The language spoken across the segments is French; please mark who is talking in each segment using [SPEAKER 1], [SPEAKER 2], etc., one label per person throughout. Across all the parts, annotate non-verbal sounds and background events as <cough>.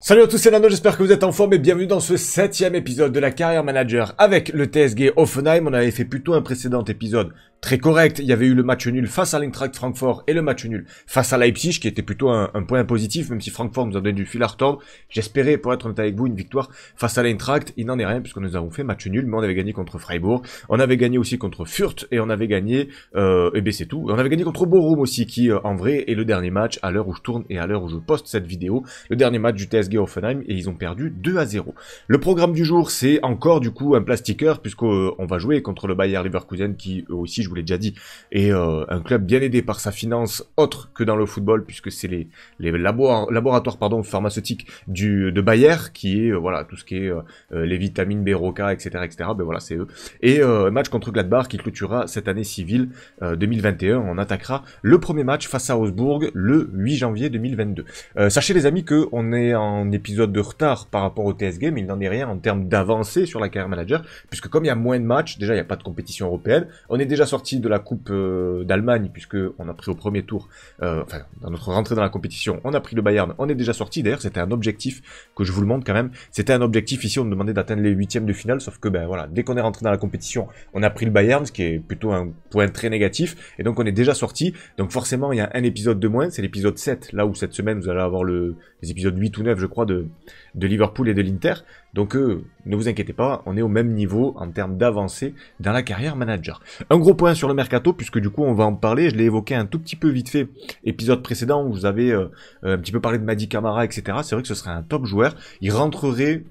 [SPEAKER 1] Salut à tous, c'est Nano, j'espère que vous êtes en forme et bienvenue dans ce septième épisode de la Carrière Manager avec le TSG Offenheim. On avait fait plutôt un précédent épisode très correct. Il y avait eu le match nul face à l'intract Francfort et le match nul face à Leipzig, qui était plutôt un, point positif, même si Francfort nous a donné du fil à retordre. J'espérais, pour être honnête avec vous, une victoire face à l'Eintracht. Il n'en est rien, puisque nous avons fait match nul, mais on avait gagné contre Freiburg. On avait gagné aussi contre Fürth, et on avait gagné, euh, et ben c'est tout. On avait gagné contre Borum aussi, qui, euh, en vrai, est le dernier match à l'heure où je tourne et à l'heure où je poste cette vidéo. Le dernier match du TSG Offenheim, et ils ont perdu 2 à 0. Le programme du jour, c'est encore, du coup, un plastiqueur, puisqu'on euh, va jouer contre le Bayer Leverkusen, qui eux aussi je vous l'ai déjà dit, et euh, un club bien aidé par sa finance autre que dans le football, puisque c'est les, laboratoires pardon, pharmaceutiques du, de Bayer, qui est euh, voilà tout ce qui est euh, les vitamines B, Roca, etc. etc. Ben voilà, c'est eux. Et match contre Gladbach qui clôturera cette année civile 2021. On attaquera le premier match face à Augsbourg le 8 janvier 2022. sachez les amis que on est en épisode de retard par rapport au TSG, mais il n'en est rien en termes d'avancée sur la carrière manager, puisque comme il y a moins de matchs, déjà il n'y a pas de compétition européenne, on est déjà sur de la Coupe euh, d'Allemagne, puisque on a pris au premier tour, euh, enfin, dans notre rentrée dans la compétition, on a pris le Bayern, on est déjà sorti. D'ailleurs, c'était un objectif que je vous le montre quand même. C'était un objectif ici, on me demandait d'atteindre les huitièmes de finale, sauf que ben voilà, dès qu'on est rentré dans la compétition, on a pris le Bayern, ce qui est plutôt un point très négatif, et donc on est déjà sorti. Donc forcément, il y a un épisode de moins, c'est l'épisode 7, là où cette semaine vous allez avoir le, les épisodes 8 ou 9, je crois, de, de Liverpool et de l'Inter. Donc euh, ne vous inquiétez pas, on est au même niveau en termes d'avancée dans la carrière manager. Un gros point sur le mercato, puisque du coup on va en parler. Je l'ai évoqué un tout petit peu vite fait, épisode précédent où vous avez euh, un petit peu parlé de Madi Camara, etc. C'est vrai que ce serait un top joueur. Il rentrerait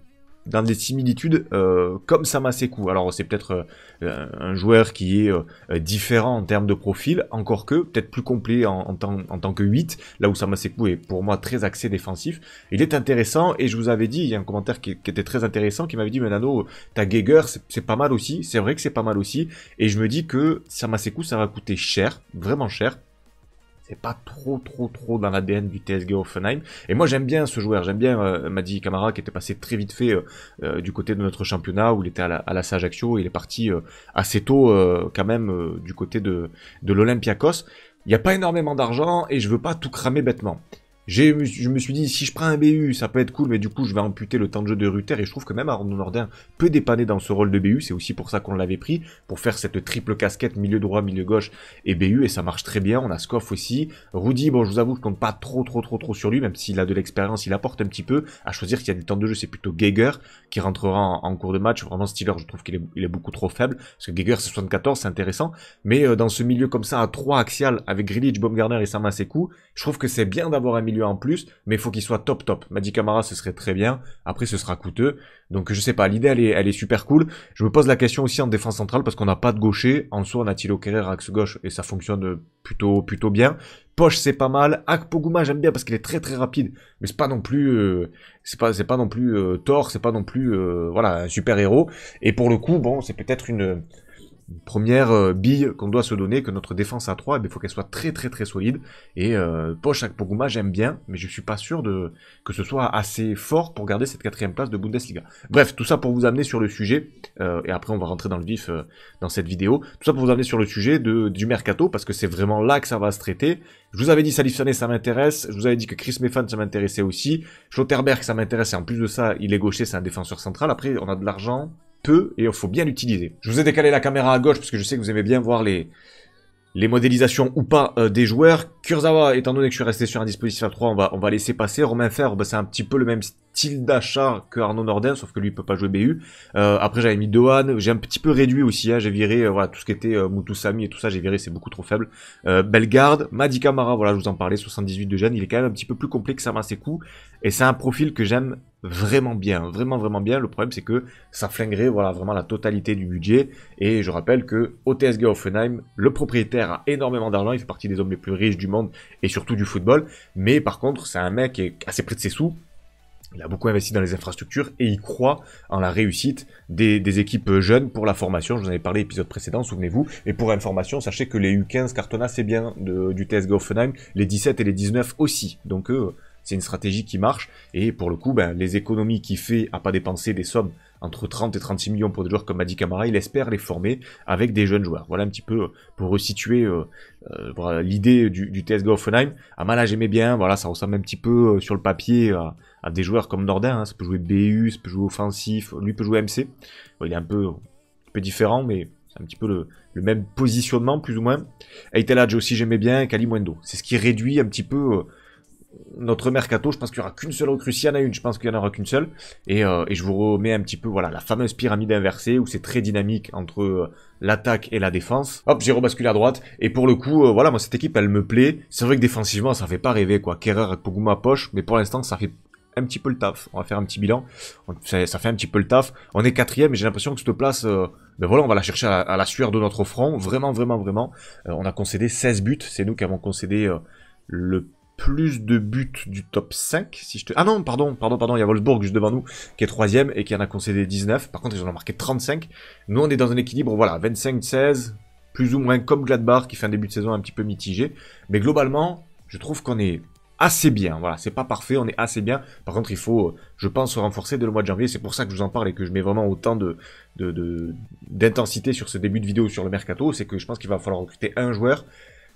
[SPEAKER 1] dans des similitudes euh, comme Samasekou. Alors c'est peut-être euh, un joueur qui est euh, différent en termes de profil, encore que peut-être plus complet en, en, tant, que 8, là où Samasekou est pour moi très axé défensif. Il est intéressant et je vous avais dit, il y a un commentaire qui, était très intéressant qui m'avait dit, mais Nano, ta Geiger, c'est pas mal aussi, c'est vrai que c'est pas mal aussi, et je me dis que Samaseku, ça va coûter cher, vraiment cher. C'est pas trop, trop, trop dans l'ADN du TSG Offenheim. Et moi, j'aime bien ce joueur. J'aime bien m'a euh, Madi Camara qui était passé très vite fait euh, euh, du côté de notre championnat où il était à la, à la Et il est parti assez tôt, quand même, du côté de, de l'Olympiakos. Il n'y a pas énormément d'argent et je veux pas tout cramer bêtement je me suis dit, si je prends un BU, ça peut être cool, mais du coup, je vais amputer le temps de jeu de Ruther. Et je trouve que même Arnaud Nordin peut dépanner dans ce rôle de BU. C'est aussi pour ça qu'on l'avait pris, pour faire cette triple casquette milieu droit, milieu gauche et BU. Et ça marche très bien. On a Scoff aussi. Rudy, bon, je vous avoue, je compte pas trop, trop, trop, trop sur lui, même s'il a de l'expérience, il apporte un petit peu. À choisir qu'il y a du temps de jeu, c'est plutôt Geiger qui rentrera en, cours de match. Vraiment, Steeler, je trouve qu'il est, beaucoup trop faible. Parce que Geiger, c'est 74, c'est intéressant. Mais euh, dans ce milieu comme ça, à 3 axial, avec Grilich, Baumgartner et Samasekou, je trouve que c'est bien d'avoir un milieu en plus, mais il faut qu'il soit top top. Madi ce serait très bien. Après, ce sera coûteux. Donc, je sais pas. L'idée, elle est, elle est super cool. Je me pose la question aussi en défense centrale parce qu'on n'a pas de gaucher. En soi, on a Thilo Kerrer axe gauche et ça fonctionne plutôt, plutôt bien. Poche, c'est pas mal. Akpoguma, j'aime bien parce qu'il est très très rapide, mais c'est pas non plus, euh, c'est pas, c'est pas non plus euh, tort c'est pas non plus, euh, voilà, un super héros. Et pour le coup, bon, c'est peut-être une première euh, bille qu'on doit se donner, que notre défense à 3, il eh ben, faut qu'elle soit très très très solide. Et euh, Poche Poguma, j'aime bien, mais je suis pas sûr de, que ce soit assez fort pour garder cette quatrième place de Bundesliga. Bref, tout ça pour vous amener sur le sujet, euh, et après on va rentrer dans le vif euh, dans cette vidéo, tout ça pour vous amener sur le sujet du mercato, parce que c'est vraiment là que ça va se traiter. Je vous avais dit Salif Sané, ça m'intéresse, je vous avais dit que Chris Mefan ça m'intéressait aussi, Schlotterberg, ça m'intéresse, en plus de ça, il est gaucher, c'est un défenseur central, après on a de l'argent, peu et il faut bien l'utiliser. Je vous ai décalé la caméra à gauche parce que je sais que vous aimez bien voir les, les modélisations ou pas euh, des joueurs. Kurzawa, étant donné que je suis resté sur un dispositif à 3, on va, on va laisser passer. Romain Ferre, c'est un petit peu le même style d'achat que Arnaud Norden, sauf que lui, il peut pas jouer BU. Euh, après, j'avais mis Dohan, j'ai un petit peu réduit aussi, hein. j'ai viré euh, voilà, tout ce qui était Mutusami et tout ça, j'ai viré, c'est beaucoup trop faible. Bellegarde, Madi Camara, voilà, je vous en parlais, 78 de jeunes. il est quand même un petit peu plus complet que Samasekou. Et c'est un profil que j'aime vraiment bien, vraiment vraiment bien. Le problème c'est que ça flinguerait voilà vraiment la totalité du budget. Et je rappelle que TSG Offenheim, le propriétaire a énormément d'argent, il fait partie des hommes les plus riches du monde et surtout du football. Mais par contre, c'est un mec qui est assez près de ses sous. Il a beaucoup investi dans les infrastructures et il croit en la réussite des, équipes jeunes pour la formation. Je vous en avais parlé l'épisode précédent, souvenez-vous. Et pour information, sachez que les U15 Cartona, c'est bien du TSG Offenheim, les 17 et les 19 aussi. Donc euh, c'est une stratégie qui marche et pour le coup, ben, les économies qu'il fait à pas dépenser des sommes entre 30 et 36 millions pour des joueurs comme Adi Camara, il espère les former avec des jeunes joueurs. Voilà un petit peu euh, pour resituer euh, euh, l'idée du, TSG Offenheim. Amala j'aimais bien, voilà, ça ressemble un petit peu sur le papier à, des joueurs comme Nordin, hein. ça peut jouer BU, ça peut jouer offensif, lui peut jouer MC. il est un peu, différent, mais un petit peu le, même positionnement, plus ou moins. Eitelage aussi, j'aimais bien, Kalimwendo. C'est ce qui réduit un petit peu notre mercato, je pense qu'il n'y aura qu'une seule recrue. S'il y en a une, je pense qu'il n'y en aura qu'une seule. Euh, et, je vous remets un petit peu voilà, la fameuse pyramide inversée où c'est très dynamique entre euh, l'attaque et la défense. Hop, j'ai rebasculé à droite. Et pour le coup, euh, voilà, moi cette équipe, elle me plaît. C'est vrai que défensivement, ça fait pas rêver, quoi. Kerrer et Poguma poche, mais pour l'instant, ça fait un petit peu le taf. On va faire un petit bilan. ça, fait un petit peu le taf. On est quatrième et j'ai l'impression que cette place, ben voilà, on va la chercher à la, sueur de notre front. Vraiment, vraiment, vraiment. on a concédé 16 buts. C'est nous qui avons concédé le plus de buts du top 5, si je te... Ah non, pardon, pardon, pardon, il y a Wolfsburg juste devant nous, qui est troisième et qui en a concédé 19. Par contre, ils en ont marqué 35. Nous, on est dans un équilibre, voilà, 25-16, plus ou moins comme Gladbach, qui fait un début de saison un petit peu mitigé. Mais globalement, je trouve qu'on est assez bien. Voilà, c'est pas parfait, on est assez bien. Par contre, il faut, je pense, se renforcer dès le mois de janvier. C'est pour ça que je vous en parle et que je mets vraiment autant de, d'intensité sur ce début de vidéo sur le mercato. C'est que je pense qu'il va falloir recruter un joueur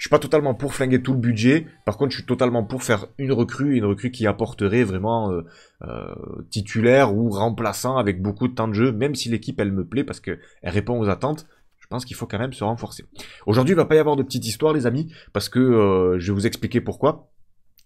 [SPEAKER 1] je suis pas totalement pour flinguer tout le budget. Par contre, je suis totalement pour faire une recrue, une recrue qui apporterait vraiment euh, euh, titulaire ou remplaçant avec beaucoup de temps de jeu, même si l'équipe elle me plaît parce qu'elle répond aux attentes. Je pense qu'il faut quand même se renforcer. Aujourd'hui, il va pas y avoir de petite histoire, les amis, parce que euh, je vais vous expliquer pourquoi.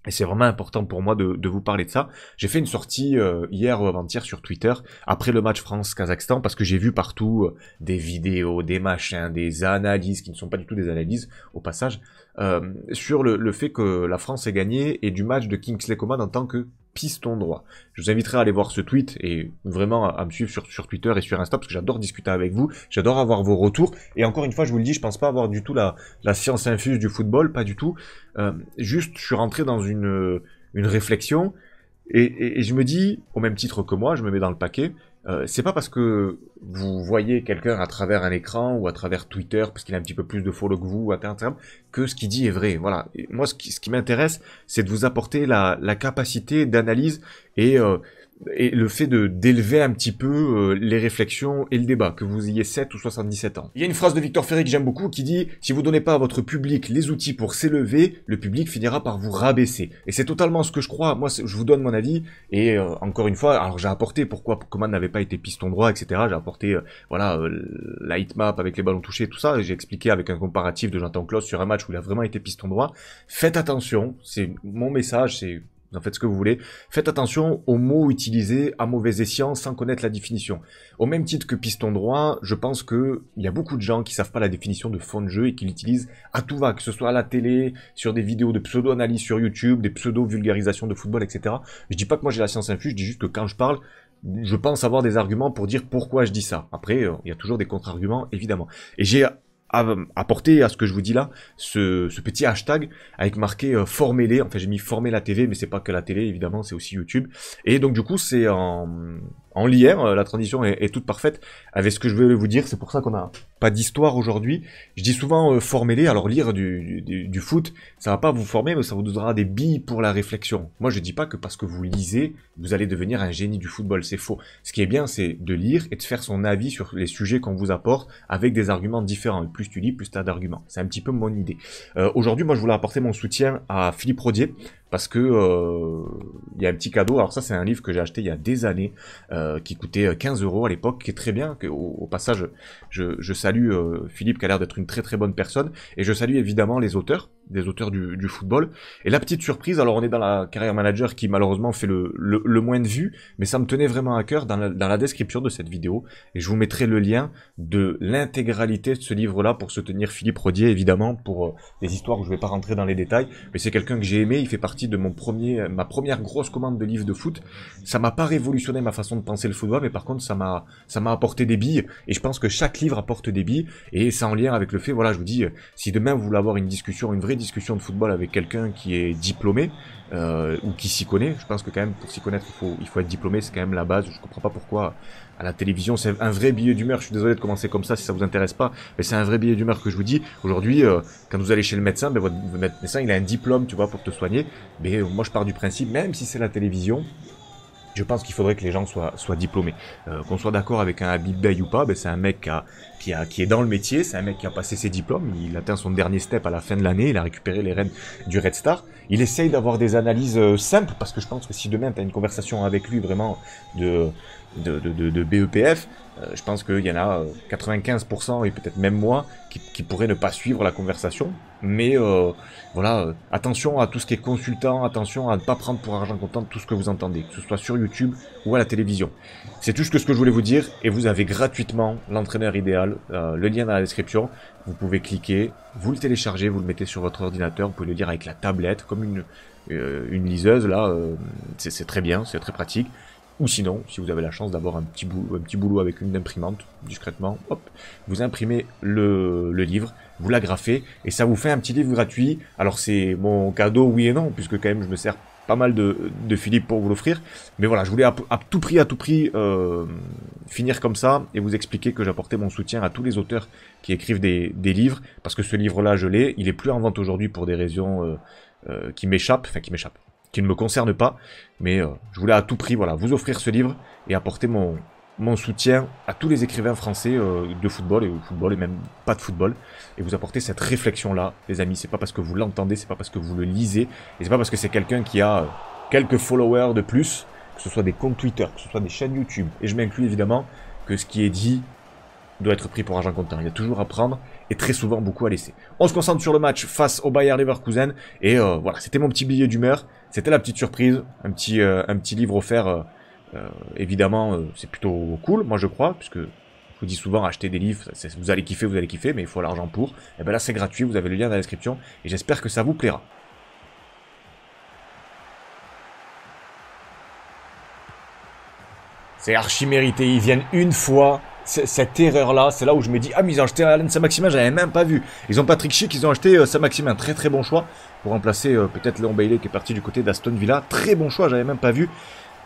[SPEAKER 1] Et c'est vraiment important pour moi de, vous parler de ça. J'ai fait une sortie euh, hier ou avant-hier sur Twitter après le match France-Kazakhstan parce que j'ai vu partout euh, des vidéos, des machins, des analyses qui ne sont pas du tout des analyses au passage euh, sur le, fait que la France ait gagné et du match de Kingsley Coman en tant que piston droit. Je vous inviterai à aller voir ce tweet et vraiment à me suivre sur, Twitter et sur Insta parce que j'adore discuter avec vous, j'adore avoir vos retours. Et encore une fois, je vous le dis, je pense pas avoir du tout la, science infuse du football, pas du tout. Euh, juste, je suis rentré dans une, réflexion et je me dis, au même titre que moi, je me mets dans le paquet, euh, c'est pas parce que vous voyez quelqu'un à travers un écran ou à travers Twitter, parce qu'il a un petit peu plus de follow que vous, que ce qu'il dit est vrai. Voilà. moi, ce qui, ce qui m'intéresse, c'est de vous apporter la, capacité d'analyse et euh, et le fait de d'élever un petit peu euh, les réflexions et le débat, que vous ayez 7 ou 77 ans. Il y a une phrase de Victor Ferry que j'aime beaucoup qui dit « Si vous donnez pas à votre public les outils pour s'élever, le public finira par vous rabaisser. » Et c'est totalement ce que je crois. Moi, je vous donne mon avis et euh, encore une fois, alors j'ai apporté pourquoi comment n'avait pas été piston droit, etc. J'ai apporté euh, voilà la Map avec les ballons touchés, tout ça. Et J'ai expliqué avec un comparatif de Jonathan Klaus sur un match où il a vraiment été piston droit. Faites attention, c'est mon message, c'est en faites ce que vous voulez. Faites attention aux mots utilisés à mauvais escient sans connaître la définition. Au même titre que piston droit, je pense qu'il y a beaucoup de gens qui savent pas la définition de fond de jeu et qui l'utilisent à tout va, que ce soit à la télé, sur des vidéos de pseudo-analyse sur YouTube, des pseudo-vulgarisations de football, etc. Je dis pas que moi j'ai la science infuse, je dis juste que quand je parle, je pense avoir des arguments pour dire pourquoi je dis ça. Après, euh, il y a toujours des contre-arguments, évidemment. Et j'ai apporter à ce que je vous dis là ce, petit hashtag avec marqué euh, formez-les. Enfin, j'ai mis formez la TV, mais c'est pas que la télé, évidemment, c'est aussi YouTube. Et donc, du coup, c'est en en lierre, euh, la transition est, toute parfaite avec ce que je veux vous dire, c'est pour ça qu'on n'a pas d'histoire aujourd'hui. Je dis souvent euh, formez-les, alors lire du, du, foot, ça va pas vous former, mais ça vous donnera des billes pour la réflexion. Moi je dis pas que parce que vous lisez, vous allez devenir un génie du football, c'est faux. Ce qui est bien, c'est de lire et de faire son avis sur les sujets qu'on vous apporte avec des arguments différents. plus tu lis, plus tu as d'arguments. C'est un petit peu mon idée. Euh, aujourd'hui, moi je voulais apporter mon soutien à Philippe Rodier, parce que euh, il y a un petit cadeau. Alors ça, c'est un livre que j'ai acheté il y a des années, euh, qui coûtait 15 euh, euros à l'époque, qui est très bien. Que, au, passage, je, salue Philippe, qui a l'air d'être une très très bonne personne, et je salue évidemment les auteurs des auteurs du, du, football. Et la petite surprise, alors on est dans la carrière manager qui malheureusement fait le, le, moins de vues, mais ça me tenait vraiment à cœur dans la, dans la, description de cette vidéo. Et je vous mettrai le lien de l'intégralité de ce livre-là pour soutenir Philippe Rodier, évidemment, pour des euh, histoires où je ne vais pas rentrer dans les détails. Mais c'est quelqu'un que j'ai aimé, il fait partie de mon premier, ma première grosse commande de livres de foot. Ça m'a pas révolutionné ma façon de penser le football, mais par contre ça m'a ça m'a apporté des billes. Et je pense que chaque livre apporte des billes. Et c'est en lien avec le fait, voilà, je vous dis, si demain vous voulez avoir une discussion, une vraie discussion de football avec quelqu'un qui est diplômé euh, ou qui s'y connaît, je pense que quand même pour s'y connaître il faut, être diplômé, c'est quand même la base. Je comprends pas pourquoi à la télévision c'est un vrai billet d'humeur. Je suis désolé de commencer comme ça si ça vous intéresse pas, mais c'est un vrai billet d'humeur que je vous dis. Aujourd'hui, euh, quand vous allez chez le médecin, ben, votre médecin il a un diplôme, tu vois, pour te soigner. Mais moi je pars du principe, même si c'est la télévision, je pense qu'il faudrait que les gens soient, soient diplômés. Euh, qu'on soit d'accord avec un Habib Bey ou pas, ben c'est un mec qui, qui, est dans le métier, c'est un mec qui a passé ses diplômes, il atteint son dernier step à la fin de l'année, il a récupéré les rênes du Red Star. Il essaye d'avoir des analyses euh, simples, parce que je pense que si demain tu as une conversation avec lui vraiment de, de, de, BEPF, euh, je pense qu'il y en a 95% euh, et peut-être même moi qui, qui, pourraient ne pas suivre la conversation. Mais euh, voilà, attention à tout ce qui est consultant, attention à ne pas prendre pour argent comptant tout ce que vous entendez, que ce soit sur YouTube ou à la télévision. C'est tout ce que, je voulais vous dire et vous avez gratuitement l'entraîneur idéal, le lien dans la description. Vous pouvez cliquer, vous le téléchargez, vous le mettez sur votre ordinateur, vous pouvez le lire avec la tablette, comme une, une liseuse là, c'est très bien, c'est très pratique. Ou sinon, si vous avez la chance d'avoir un, petit boulot, petit boulot avec une imprimante, discrètement, hop, vous imprimez le, livre, vous l'agrafez, et ça vous fait un petit livre gratuit. Alors c'est mon cadeau, oui et non, puisque quand même je me sers pas mal de, Philippe pour vous l'offrir. Mais voilà, je voulais à, tout prix, à tout prix, euh, finir comme ça et vous expliquer que j'apportais mon soutien à tous les auteurs qui écrivent des, livres, parce que ce livre-là, je l'ai, il est plus en vente aujourd'hui pour des raisons euh, euh, qui m'échappent, enfin qui m'échappent qui ne me concerne pas. Mais euh, je voulais à tout prix voilà, vous offrir ce livre et apporter mon, mon soutien à tous les écrivains français euh, de football et au football et même pas de football et vous apporter cette réflexion là les amis c'est pas parce que vous l'entendez c'est pas parce que vous le lisez et c'est pas parce que c'est quelqu'un qui a euh, quelques followers de plus que ce soit des comptes Twitter que ce soit des chaînes YouTube et je m'inclus évidemment que ce qui est dit doit être pris pour argent comptant il y a toujours à prendre et très souvent beaucoup à laisser on se concentre sur le match face au Bayern Leverkusen et voilà c'était mon petit billet d'humeur c'était la petite surprise, un petit, euh, un petit livre offert. Euh, euh, évidemment, c'est plutôt cool, moi je crois, puisque je vous dis souvent acheter des livres, vous allez kiffer, vous allez kiffer, mais il faut l'argent pour. Et eh bien là c'est gratuit, vous avez le lien dans la description, et j'espère que ça vous plaira. C'est archi mérité, ils viennent une fois, cette erreur-là, c'est là où je me dis Ah, mais ils ont acheté Allen Saint-Maximin, j'avais même pas vu. Ils ont Patrick Schick, ils ont acheté ça euh, Maxime un Très très bon choix pour remplacer euh, peut-être Léon Bailey qui est parti du côté d'Aston Villa. Très bon choix, j'avais même pas vu.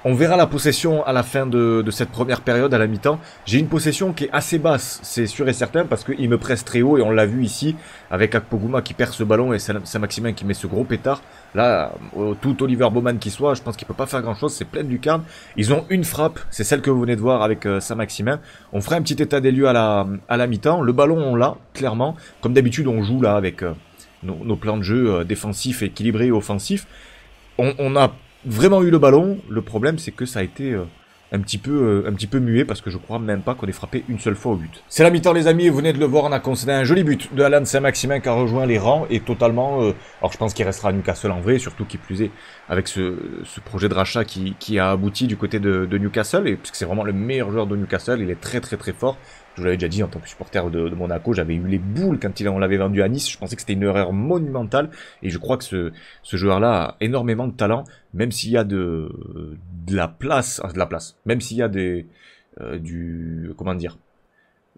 [SPEAKER 1] On verra la possession à la fin de, cette première période, à la mi-temps. J'ai une possession qui est assez basse, c'est sûr et certain, parce qu'il me presse très haut, et on l'a vu ici, avec Akpoguma qui perd ce ballon et Saint-Maximin qui met ce gros pétard. Là, tout Oliver Bowman qui soit, je pense qu'il peut pas faire grand-chose, c'est plein de lucarne. Ils ont une frappe, c'est celle que vous venez de voir avec euh, Saint-Maximin. On fera un petit état des lieux à la, à la mi-temps. Le ballon, on l'a, clairement. Comme d'habitude, on joue là avec euh, nos, plans de jeu euh, défensifs, équilibrés et offensifs. On, on a vraiment eu le ballon. Le problème, c'est que ça a été euh, un petit peu euh, un petit peu muet parce que je crois même pas qu'on ait frappé une seule fois au but. C'est la mi-temps les amis, vous venez de le voir, on a concédé un joli but de Alan Saint-Maximin qui a rejoint les rangs et totalement euh, alors je pense qu'il restera à Newcastle en vrai, surtout qui plus est avec ce, projet de rachat qui, a abouti du côté de Newcastle et puisque c'est vraiment le meilleur joueur de Newcastle, il est très très très fort je l'avais déjà dit en tant que supporter de, Monaco, j'avais eu les boules quand on l'avait vendu à Nice. Je pensais que c'était une erreur monumentale et je crois que ce, joueur-là a énormément de talent, même s'il y a de, la place, ah, de la place, même s'il y a des, euh, du, comment dire,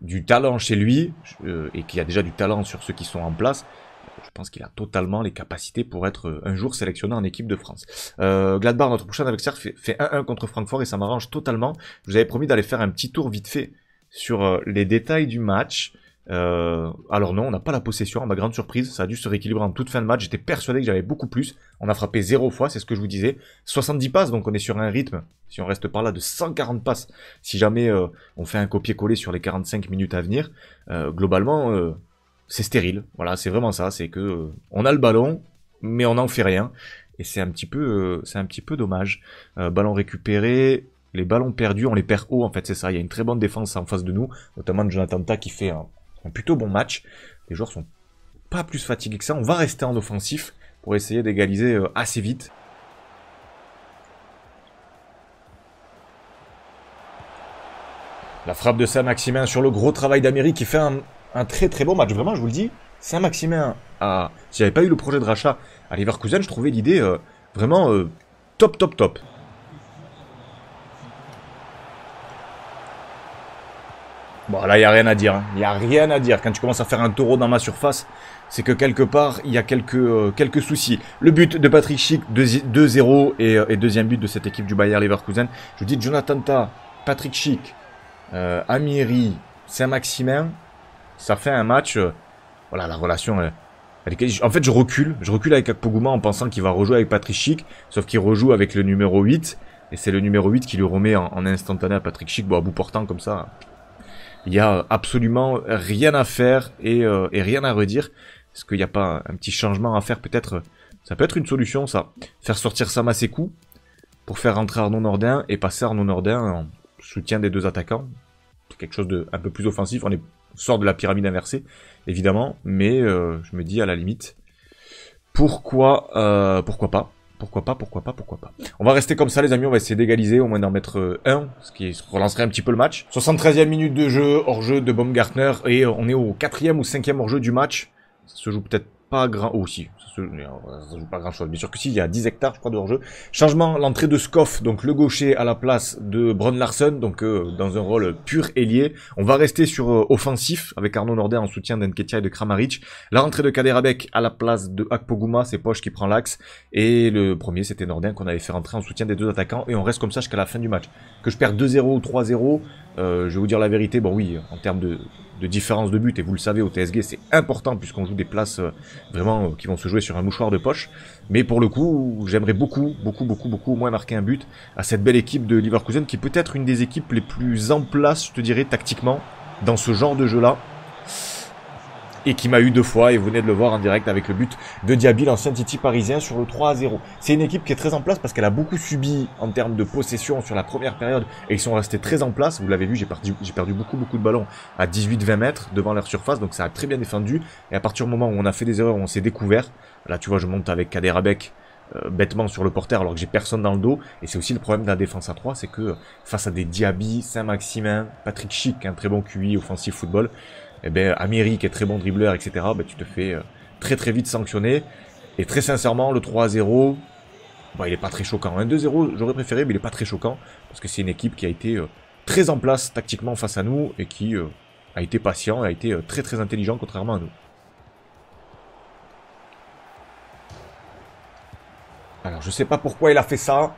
[SPEAKER 1] du talent chez lui euh, et qu'il y a déjà du talent sur ceux qui sont en place je pense qu'il a totalement les capacités pour être euh, un jour sélectionné en équipe de France. Euh, Gladbach, notre prochain avec Serge, fait 1-1 contre Francfort et ça m'arrange totalement. Je vous avais promis d'aller faire un petit tour vite fait sur euh, les détails du match. Euh, alors non, on n'a pas la possession, à ma grande surprise, ça a dû se rééquilibrer en toute fin de match, j'étais persuadé que j'avais beaucoup plus, on a frappé zéro fois, c'est ce que je vous disais, 70 passes, donc on est sur un rythme, si on reste par là, de 140 passes, si jamais euh, on fait un copier-coller sur les 45 minutes à venir, globalement, c'est stérile, voilà, c'est vraiment ça, c'est que on a le ballon, mais on n'en fait rien, et c'est un petit peu, c'est un petit peu dommage, ballon récupéré, les ballons perdus, on les perd haut en fait, c'est ça. Il y a une très bonne défense en face de nous, notamment de Jonathan Ta qui fait un, plutôt bon match. Les joueurs sont pas plus fatigués que ça. On va rester en offensif pour essayer d'égaliser euh, assez vite. La frappe de Saint-Maximin sur le gros travail d'Amérique qui fait un, très très bon match. Vraiment, je vous le dis, Saint-Maximin, s'il si j'avais pas eu le projet de rachat à Leverkusen, je trouvais l'idée euh, vraiment euh, top top top. Bon, là, il n'y a rien à dire. Il hein. n'y a rien à dire. Quand tu commences à faire un taureau dans ma surface, c'est que quelque part, il y a quelques, euh, quelques soucis. Le but de Patrick Schick, 2-0 euh, et, deuxième but de cette équipe du Bayer Leverkusen. Je vous dis Jonathan Ta, Patrick Schick, euh, Amiri, Saint-Maximin. Ça fait un match. Euh, voilà, la relation, En fait, je recule. Je recule avec Akpoguma en pensant qu'il va rejouer avec Patrick Schick. Sauf qu'il rejoue avec le numéro 8. Et c'est le numéro 8 qui lui remet en, instantané à Patrick Schick. Bon, à bout portant, comme ça. Il y a absolument rien à faire et, euh, rien à redire. Est-ce qu'il n'y a pas un, petit changement à faire peut-être euh, Ça peut être une solution ça. Faire sortir Sam à pour faire rentrer Arnaud Nordin et passer Arnaud Nordin en soutien des deux attaquants. Quelque chose de un peu plus offensif. On est sort de la pyramide inversée, évidemment, mais euh, je me dis à la limite, pourquoi, pourquoi pas pourquoi pas, pourquoi pas, pourquoi pas. On va rester comme ça les amis, on va essayer d'égaliser, au moins d'en mettre euh, un, ce qui relancerait un petit peu le match. 73e minute de jeu, hors-jeu de Baumgartner, et euh, on est au quatrième ou cinquième hors-jeu du match. Ça se joue peut-être pas grand... Oh euh, ça joue pas grand chose. Bien sûr que si, il y a 10 hectares, je crois, de hors-jeu. Changement, l'entrée de Skoff, donc le gaucher à la place de Bron Larsen, donc euh, dans un rôle pur ailier. On va rester sur euh, offensif, avec Arnaud Nordin en soutien d'Enketia et de Kramaric. La rentrée de Kaderabek à la place de Akpoguma, c'est Poche qui prend l'axe. Et le premier, c'était Nordin qu'on avait fait rentrer en soutien des deux attaquants. Et on reste comme ça jusqu'à la fin du match. Que je perds 2-0 ou 3-0, je vais vous dire la vérité, bon oui, en termes de de différence de but, et vous le savez, au TSG, c'est important puisqu'on joue des places euh, vraiment euh, qui vont se jouer sur un mouchoir de poche. Mais pour le coup, j'aimerais beaucoup, beaucoup, beaucoup, beaucoup au moins marquer un but à cette belle équipe de Liverpool qui est peut-être une des équipes les plus en place, je te dirais, tactiquement, dans ce genre de jeu-là et qui m'a eu deux fois, et vous venez de le voir en direct avec le but de Diaby, l'ancien Titi parisien, sur le 3 0. C'est une équipe qui est très en place parce qu'elle a beaucoup subi en termes de possession sur la première période, et ils sont restés très en place. Vous l'avez vu, j'ai perdu, perdu beaucoup, beaucoup de ballons à 18-20 mètres devant leur surface, donc ça a très bien défendu. Et à partir du moment où on a fait des erreurs, on s'est découvert, là tu vois, je monte avec Kader euh, bêtement sur le porteur alors que j'ai personne dans le dos. Et c'est aussi le problème de la défense à 3, c'est que euh, face à des Diaby, Saint-Maximin, Patrick Chic, un très bon QI offensif football, eh ben, Amiri qui est très bon dribbleur, etc., ben, tu te fais euh, très très vite sanctionner. Et très sincèrement, le 3-0, ben, il est pas très choquant. Un 2-0, j'aurais préféré, mais il est pas très choquant, parce que c'est une équipe qui a été euh, très en place tactiquement face à nous, et qui euh, a été patient, et a été très très intelligent, contrairement à nous. Alors, je sais pas pourquoi il a fait ça.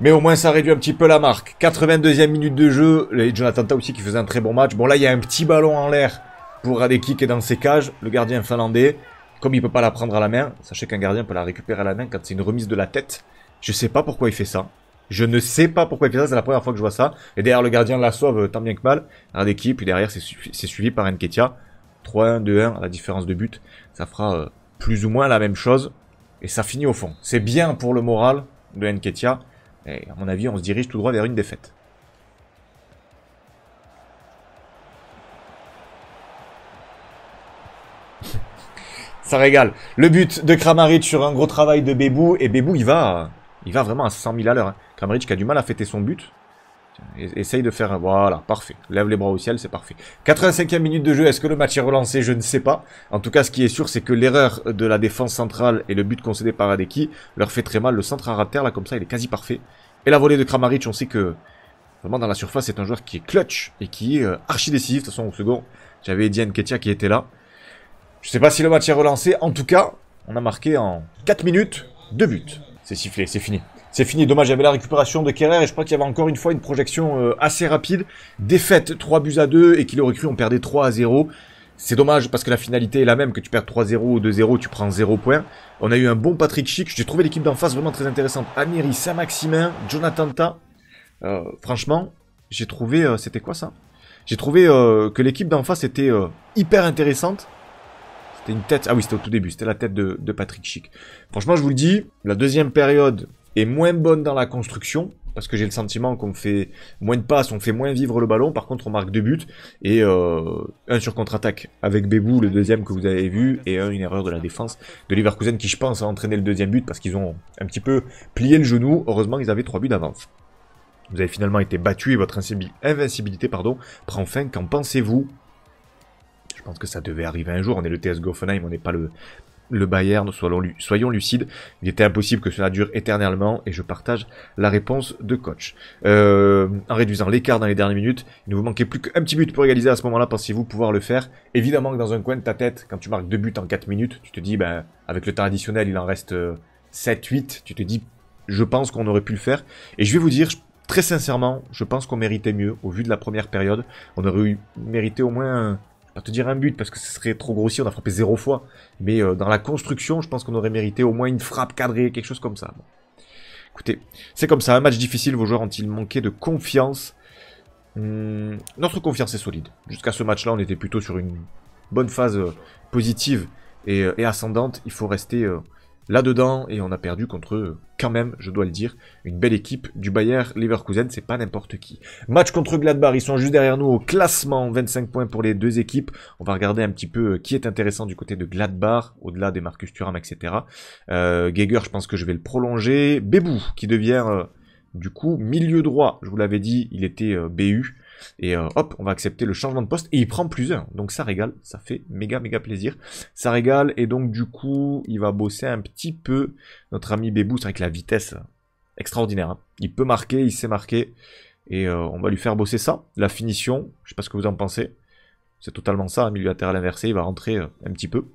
[SPEAKER 1] Mais au moins ça réduit un petit peu la marque. 82e minute de jeu, les Jonathan Ta aussi qui faisait un très bon match. Bon là il y a un petit ballon en l'air pour Radeki qui est dans ses cages, le gardien finlandais. Comme il peut pas la prendre à la main, sachez qu'un gardien peut la récupérer à la main quand c'est une remise de la tête. Je sais pas pourquoi il fait ça. Je ne sais pas pourquoi il fait ça, c'est la première fois que je vois ça. Et derrière le gardien la sauve euh, tant bien que mal. Radeki, puis derrière c'est suivi, par Nketia. 3-1, 2-1, la différence de but, ça fera euh, plus ou moins la même chose. Et ça finit au fond. C'est bien pour le moral de Nketia. Et à mon avis, on se dirige tout droit vers une défaite. <laughs> Ça régale. Le but de Kramaric sur un gros travail de Bébou. Et Bébou, il va, il va vraiment à 100 000 à l'heure. Hein. Kramaric qui a du mal à fêter son but. Essaye de faire un... Voilà, parfait. Lève les bras au ciel, c'est parfait. 85e minute de jeu, est-ce que le match est relancé Je ne sais pas. En tout cas, ce qui est sûr, c'est que l'erreur de la défense centrale et le but concédé par Adeki leur fait très mal. Le centre à terre, là, comme ça, il est quasi parfait. Et la volée de Kramaric, on sait que... Vraiment, dans la surface, c'est un joueur qui est clutch et qui est euh, archi-décisif. De toute façon, au second, j'avais Ediane Ketia qui était là. Je sais pas si le match est relancé. En tout cas, on a marqué en 4 minutes, 2 buts. C'est sifflé, c'est fini. C'est fini, dommage, il y avait la récupération de Kerrer et je crois qu'il y avait encore une fois une projection euh, assez rapide. Défaite 3 buts à 2 et qu'il aurait cru on perdait 3 à 0. C'est dommage parce que la finalité est la même, que tu perds 3-0 ou 2-0, tu prends 0 points. On a eu un bon Patrick Chic, j'ai trouvé l'équipe d'en face vraiment très intéressante. Amiri, Saint-Maximin, Jonathan Ta. Euh, franchement, j'ai trouvé... Euh, c'était quoi ça J'ai trouvé que l'équipe d'en face était hyper intéressante. C'était une tête... Ah oui, c'était au tout début, c'était la tête de, Patrick Chic. Franchement, je vous le dis, la deuxième période, est moins bonne dans la construction, parce que j'ai le sentiment qu'on fait moins de passes, on fait moins vivre le ballon, par contre on marque deux buts, et euh, un sur contre-attaque, avec Bebou, le deuxième que vous avez vu, et un, une erreur de la défense de Leverkusen, qui je pense a entraîné le deuxième but, parce qu'ils ont un petit peu plié le genou, heureusement ils avaient trois buts d'avance. Vous avez finalement été battu et votre invincibilité pardon, prend fin, qu'en pensez-vous je pense que ça devait arriver un jour. On est le TS Goffenheim, on n'est pas le le Bayern, soyons, lucides, il était impossible que cela dure éternellement et je partage la réponse de coach. Euh, en réduisant l'écart dans les dernières minutes, il ne vous manquait plus qu'un petit but pour réaliser à ce moment-là, pensez-vous pouvoir le faire Évidemment que dans un coin de ta tête, quand tu marques deux buts en quatre minutes, tu te dis, ben, avec le temps additionnel, il en reste 7-8, euh, tu te dis, je pense qu'on aurait pu le faire. Et je vais vous dire, très sincèrement, je pense qu'on méritait mieux au vu de la première période. On aurait mérité au moins pas te dire un but parce que ce serait trop grossier, on a frappé zéro fois. Mais euh, dans la construction, je pense qu'on aurait mérité au moins une frappe cadrée, quelque chose comme ça. Écoutez, c'est comme ça, un match difficile, vos joueurs ont-ils manqué de confiance hmm, Notre confiance est solide. Jusqu'à ce match-là, on était plutôt sur une bonne phase euh, positive euh, et, ascendante. Il faut rester là-dedans et on a perdu contre quand même, je dois le dire, une belle équipe du Bayer Leverkusen, c'est pas n'importe qui. Match contre Gladbach, ils sont juste derrière nous au classement, 25 points pour les deux équipes. On va regarder un petit peu euh, qui est intéressant du côté de Gladbach, au-delà des Marcus Thuram, etc. Euh, Geiger, je pense que je vais le prolonger. Bebou, qui devient euh, du coup milieu droit, je vous l'avais dit, il était euh, BU. Et euh, hop, on va accepter le changement de poste. Et il prend plusieurs. Donc ça régale. Ça fait méga, méga plaisir. Ça régale. Et donc, du coup, il va bosser un petit peu. Notre ami Bébou, avec la vitesse euh, extraordinaire. Hein. Il peut marquer, il sait marquer. Et euh, on va lui faire bosser ça. La finition, je sais pas ce que vous en pensez. C'est totalement ça, un hein, milieu latéral inversé, il va rentrer un petit peu.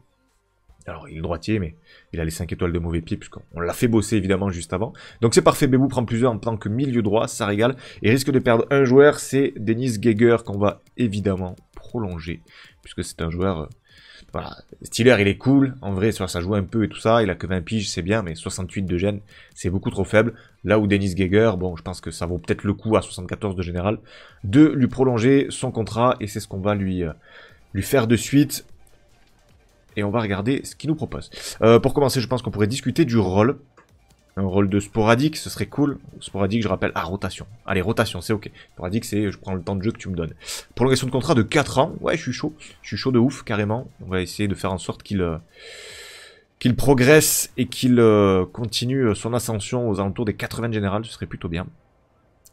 [SPEAKER 1] Alors, il est droitier, mais il a les 5 étoiles de mauvais pied, puisqu'on l'a fait bosser évidemment juste avant. Donc c'est parfait, Bebou prend plusieurs en tant que milieu droit, ça régale. Et risque de perdre un joueur, c'est Denis Geiger, qu'on va évidemment prolonger, puisque c'est un joueur. Euh, voilà, Stiller, il est cool, en vrai, ça joue un peu et tout ça, il a que 20 piges, c'est bien, mais 68 de gêne, c'est beaucoup trop faible. Là où Denis Geiger, bon, je pense que ça vaut peut-être le coup à 74 de général, de lui prolonger son contrat, et c'est ce qu'on va lui, euh, lui faire de suite et on va regarder ce qu'il nous propose. Euh, pour commencer, je pense qu'on pourrait discuter du rôle. Un rôle de sporadique, ce serait cool. Sporadique, je rappelle, ah, rotation. Allez, rotation, c'est ok. Sporadique, c'est je prends le temps de jeu que tu me donnes. Prolongation de contrat de 4 ans, ouais, je suis chaud. Je suis chaud de ouf, carrément. On va essayer de faire en sorte qu'il... Euh, qu'il progresse et qu'il euh, continue son ascension aux alentours des 80 générales, ce serait plutôt bien.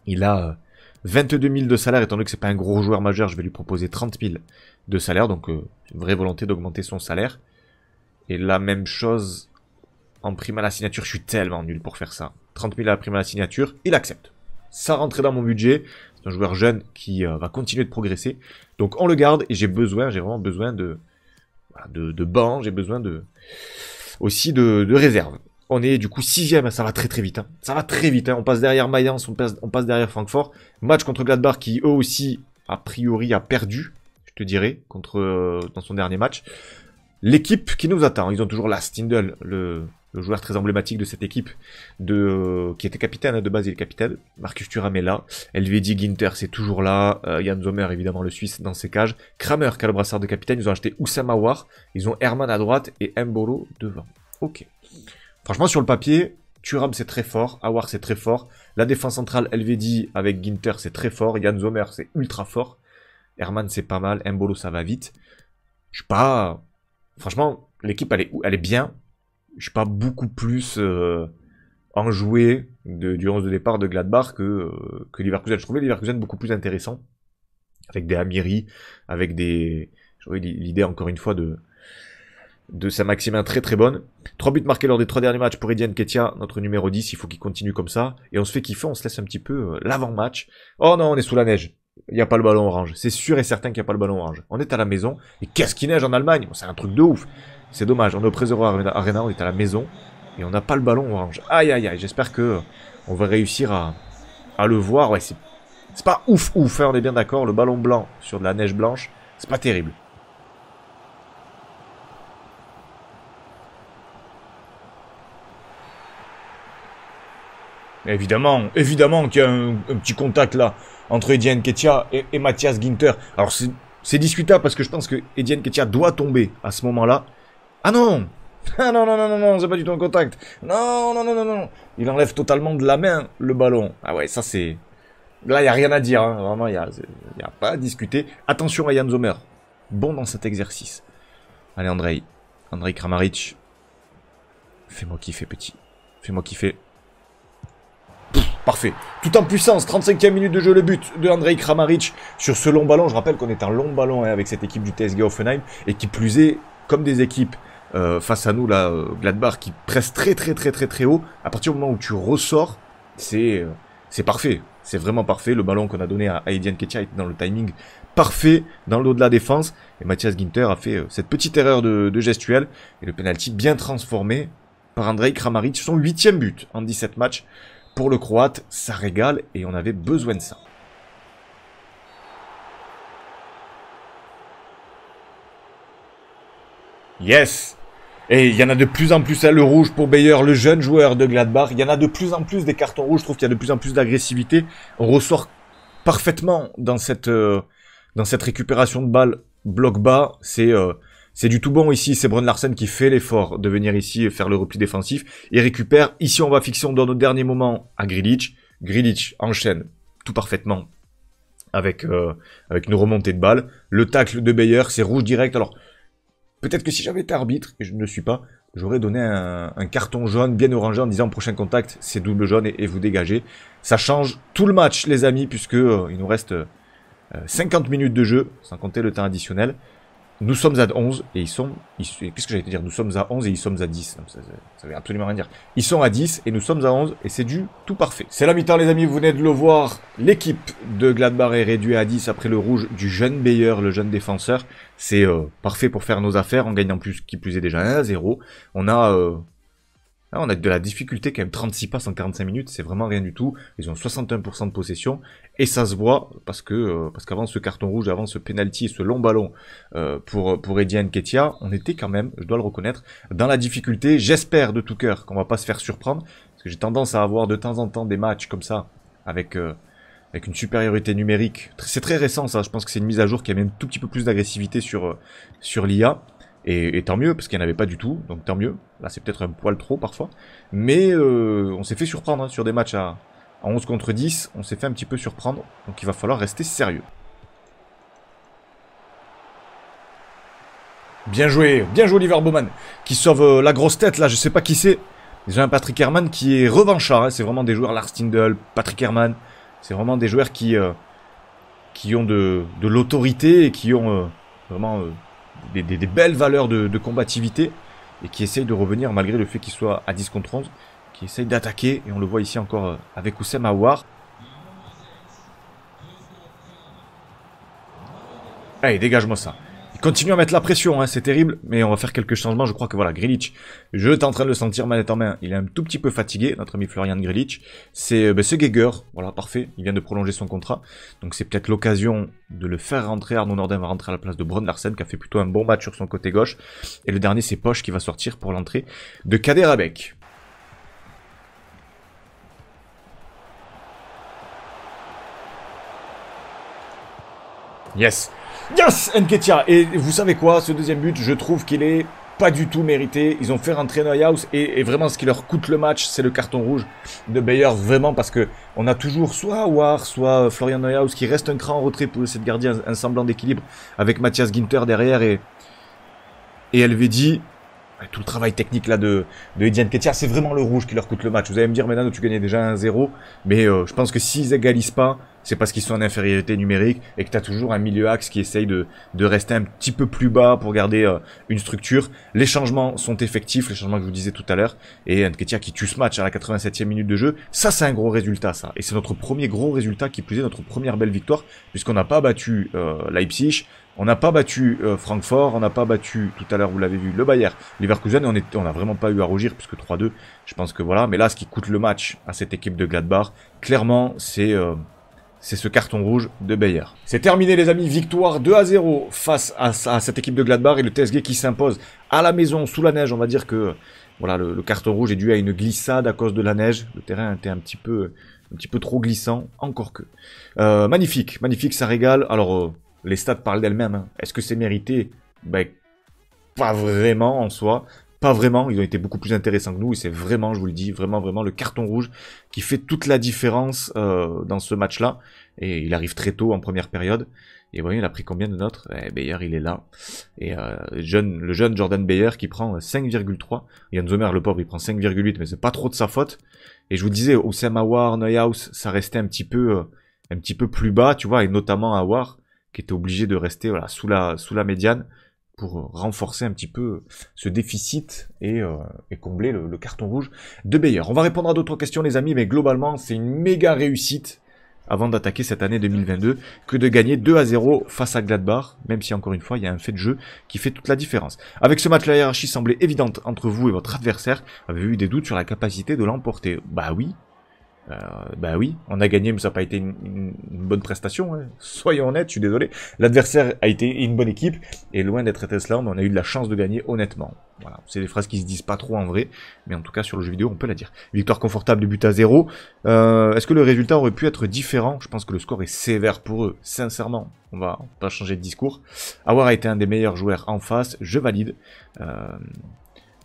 [SPEAKER 1] Il a 22 000 de salaire, étant donné que c'est pas un gros joueur majeur, je vais lui proposer 30 000 de salaire, donc euh, une vraie volonté d'augmenter son salaire. Et la même chose en prime à la signature, je suis tellement nul pour faire ça. 30 000 à la prime à la signature, il accepte. Ça rentrait dans mon budget, c'est un joueur jeune qui euh, va continuer de progresser. Donc on le garde et j'ai besoin, j'ai vraiment besoin de, de, bancs, j'ai besoin de aussi de, de on est du coup sixième, ça va très très vite. Hein. Ça va très vite. Hein. On passe derrière Mayence, on passe, derrière Francfort. Match contre Gladbach qui eux aussi, a priori, a perdu, je te dirais, contre, euh, dans son dernier match. L'équipe qui nous attend, ils ont toujours la Stindl, le, joueur très emblématique de cette équipe, de, euh, qui était capitaine hein, de base, il est capitaine. Marcus Thuram est là. Elvedi, Ginter, c'est toujours là. Euh, Jan Zomer, évidemment, le Suisse, dans ses cages. Kramer, qui de capitaine. Ils ont acheté Oussama War. Ils ont Herman à droite et Mbolo devant. Ok. Franchement, sur le papier, Thuram, c'est très fort. Awar, c'est très fort. La défense centrale, Elvedi avec Ginter, c'est très fort. Jan Zomer, c'est ultra fort. Herman, c'est pas mal. Mbolo, ça va vite. Je suis pas. Franchement, l'équipe, elle est, bien. Je suis pas beaucoup plus en euh, enjoué de, du 11 de départ de Gladbach que, euh, que Je trouvais Leverkusen beaucoup plus intéressant. Avec des Amiri, avec des. J'aurais l'idée, encore une fois, de, de sa Maximin très très bonne. trois buts marqués lors des trois derniers matchs pour Edian Ketia, notre numéro 10, il faut qu'il continue comme ça. Et on se fait kiffer, on se laisse un petit peu euh, l'avant-match. Oh non, on est sous la neige. Il y a pas le ballon orange. C'est sûr et certain qu'il n'y a pas le ballon orange. On est à la maison. Et qu'est-ce qui neige en Allemagne C'est un truc de ouf. C'est dommage. On est au pas Arena, on est à la maison. Et on n'a pas le ballon orange. Aïe aïe aïe. J'espère que euh, on va réussir à, à le voir. Ouais, c'est pas ouf ouf. Hein, on est bien d'accord. Le ballon blanc sur de la neige blanche, c'est pas terrible. Évidemment, évidemment qu'il y a un, petit contact là entre Edien Ketia et, Mathias Ginter. Alors c'est discutable parce que je pense que Edien Ketia doit tomber à ce moment-là. Ah non <laughs> Ah non, non, non, non, non, c'est pas du tout un contact. Non, non, non, non, non. Il enlève totalement de la main le ballon. Ah ouais, ça c'est... Là, il n'y a rien à dire. Hein. Vraiment, il n'y a, a, pas à discuter. Attention à Jan Zomer. Bon dans cet exercice. Allez, Andrei. Andrei Kramaric. Fais-moi kiffer, petit. Fais-moi kiffer. Parfait. Tout en puissance, 35e minute de jeu, le but de Andrei Kramaric sur ce long ballon. Je rappelle qu'on est un long ballon hein, avec cette équipe du TSG Offenheim et qui plus est, comme des équipes euh, face à nous, là, euh, Gladbach qui presse très très très très très haut. À partir du moment où tu ressors, c'est euh, c'est parfait. C'est vraiment parfait. Le ballon qu'on a donné à Aidian Ketia était dans le timing parfait dans le dos de la défense. Et Mathias Ginter a fait cette petite erreur de, gestuelle et le penalty bien transformé par Andrei Kramaric, son huitième but en 17 matchs pour le croate, ça régale et on avait besoin de ça. Yes Et il y en a de plus en plus à hein, le rouge pour Bayer, le jeune joueur de Gladbach. Il y en a de plus en plus des cartons rouges. Je trouve qu'il y a de plus en plus d'agressivité. On ressort parfaitement dans cette, euh, dans cette récupération de balles bloc bas. C'est... Euh, c'est du tout bon ici, c'est Brun Larsen qui fait l'effort de venir ici et faire le repli défensif. et récupère, ici on va fixer, dans donne derniers dernier moment à Grilich. Grilich enchaîne tout parfaitement avec, euh, avec une remontée de balle. Le tacle de Bayer, c'est rouge direct. Alors, peut-être que si j'avais été arbitre, et je ne le suis pas, j'aurais donné un, carton jaune bien orangé en disant prochain contact, c'est double jaune et, vous dégagez. Ça change tout le match, les amis, puisque euh, il nous reste 50 euh, minutes de jeu, sans compter le temps additionnel. Nous sommes à 11 et ils sont... Qu'est-ce j'allais te dire Nous sommes à 11 et ils sommes à 10. ça, veut absolument rien dire. Ils sont à 10 et nous sommes à 11 et c'est du tout parfait. C'est la mi-temps les amis, vous venez de le voir. L'équipe de Gladbar est réduite à 10 après le rouge du jeune Bayer, le jeune défenseur. C'est euh, parfait pour faire nos affaires. En gagnant plus, qui plus est déjà 1 0. On a... Euh, ah, on a de la difficulté quand même. 36 passes en 45 minutes, c'est vraiment rien du tout. Ils ont 61% de possession et ça se voit parce que euh, parce qu'avant ce carton rouge, avant ce penalty et ce long ballon euh, pour pour Eddie Ketia, on était quand même, je dois le reconnaître, dans la difficulté. J'espère de tout cœur qu'on va pas se faire surprendre parce que j'ai tendance à avoir de temps en temps des matchs comme ça avec euh, avec une supériorité numérique. C'est très récent ça, je pense que c'est une mise à jour qui a même un tout petit peu plus d'agressivité sur sur l'IA. Et, tant mieux, parce qu'il n'y en avait pas du tout, donc tant mieux. Là, c'est peut-être un poil trop parfois. Mais euh, on s'est fait surprendre hein, sur des matchs à, 11 contre 10. On s'est fait un petit peu surprendre, donc il va falloir rester sérieux. Bien joué, bien joué Oliver Bowman, qui sauve euh, la grosse tête là, je sais pas qui c'est. Déjà un Patrick Herman qui est revanchard, hein. c'est vraiment des joueurs, Lars Tindall, Patrick Herman, c'est vraiment des joueurs qui, euh, qui ont de, de l'autorité et qui ont vraiment des, belles valeurs de, de, combativité et qui essaye de revenir malgré le fait qu'il soit à 10 contre 11, qui essaye d'attaquer et on le voit ici encore euh, avec Oussem Aouar. Allez, dégage-moi ça. Il continue à mettre la pression, hein, c'est terrible, mais on va faire quelques changements. Je crois que voilà, Grilich, je t'en en train de le sentir manette en main. Il est un tout petit peu fatigué, notre ami Florian Grilich. C'est euh, ben, Geiger, voilà, parfait. Il vient de prolonger son contrat. Donc c'est peut-être l'occasion de le faire rentrer. Arnaud Nordin va rentrer à la place de Bron Larsen, qui a fait plutôt un bon match sur son côté gauche. Et le dernier, c'est Poche qui va sortir pour l'entrée de Kader Abek. Yes Yes Nketia Et vous savez quoi Ce deuxième but, je trouve qu'il est pas du tout mérité. Ils ont fait rentrer Neuhaus et, vraiment ce qui leur coûte le match, c'est le carton rouge de Bayer. Vraiment parce que on a toujours soit War, soit Florian Neuhaus qui reste un cran en retrait pour essayer de garder un, semblant d'équilibre avec Mathias Ginter derrière et, et Elvedi tout le travail technique là de, de Anketia, c'est vraiment le rouge qui leur coûte le match. Vous allez me dire, maintenant tu gagnais déjà un 0 mais euh, je pense que s'ils égalisent pas, c'est parce qu'ils sont en infériorité numérique et que tu as toujours un milieu axe qui essaye de, de rester un petit peu plus bas pour garder euh, une structure. Les changements sont effectifs, les changements que je vous disais tout à l'heure, et Nketiah qui tue ce match à la 87e minute de jeu, ça c'est un gros résultat ça. Et c'est notre premier gros résultat qui plus est notre première belle victoire, puisqu'on n'a pas battu euh, Leipzig, on n'a pas battu euh, Francfort, on n'a pas battu, tout à l'heure vous l'avez vu, le Bayer, Leverkusen, on n'a vraiment pas eu à rougir, puisque 3-2, je pense que voilà. Mais là, ce qui coûte le match à cette équipe de Gladbach, clairement, c'est euh, ce carton rouge de Bayer. C'est terminé les amis, victoire 2 à 0 face à, cette équipe de Gladbach et le TSG qui s'impose à la maison, sous la neige, on va dire que voilà, le, carton rouge est dû à une glissade à cause de la neige. Le terrain était un petit peu, un petit peu trop glissant, encore que. Euh, magnifique, magnifique, ça régale. Alors, les stats parlent d'elles-mêmes. Hein. Est-ce que c'est mérité Ben, pas vraiment en soi. Pas vraiment, ils ont été beaucoup plus intéressants que nous et c'est vraiment, je vous le dis, vraiment, vraiment le carton rouge qui fait toute la différence euh, dans ce match-là. Et il arrive très tôt en première période. Et vous voyez, il a pris combien de nôtres eh, Bayer, il est là. Et euh, le jeune Jordan Bayer qui prend 5,3. Euh, Yann Zomer, le pauvre, il prend 5,8, mais c'est pas trop de sa faute. Et je vous le disais, Osama War, Neuhaus, ça restait un petit peu, un petit peu plus bas, tu vois, et notamment à Awar qui était obligé de rester voilà, sous, la, sous la médiane pour renforcer un petit peu ce déficit et, euh, combler le, carton rouge de Bayer. On va répondre à d'autres questions les amis, mais globalement c'est une méga réussite avant d'attaquer cette année 2022 que de gagner 2 à 0 face à Gladbach, même si encore une fois il y a un fait de jeu qui fait toute la différence. Avec ce match la hiérarchie semblait évidente entre vous et votre adversaire, avez eu des doutes sur la capacité de l'emporter. Bah oui, euh, bah oui, on a gagné, mais ça n'a pas été une, bonne prestation. Hein. Soyons honnêtes, je suis désolé. L'adversaire a été une bonne équipe, et loin d'être Tesla, on a eu de la chance de gagner honnêtement. Voilà, c'est des phrases qui se disent pas trop en vrai, mais en tout cas sur le jeu vidéo, on peut la dire. Victoire confortable de but à zéro. Euh, est-ce que le résultat aurait pu être différent Je pense que le score est sévère pour eux, sincèrement. On va pas changer de discours. avoir été un des meilleurs joueurs en face, je valide. Euh,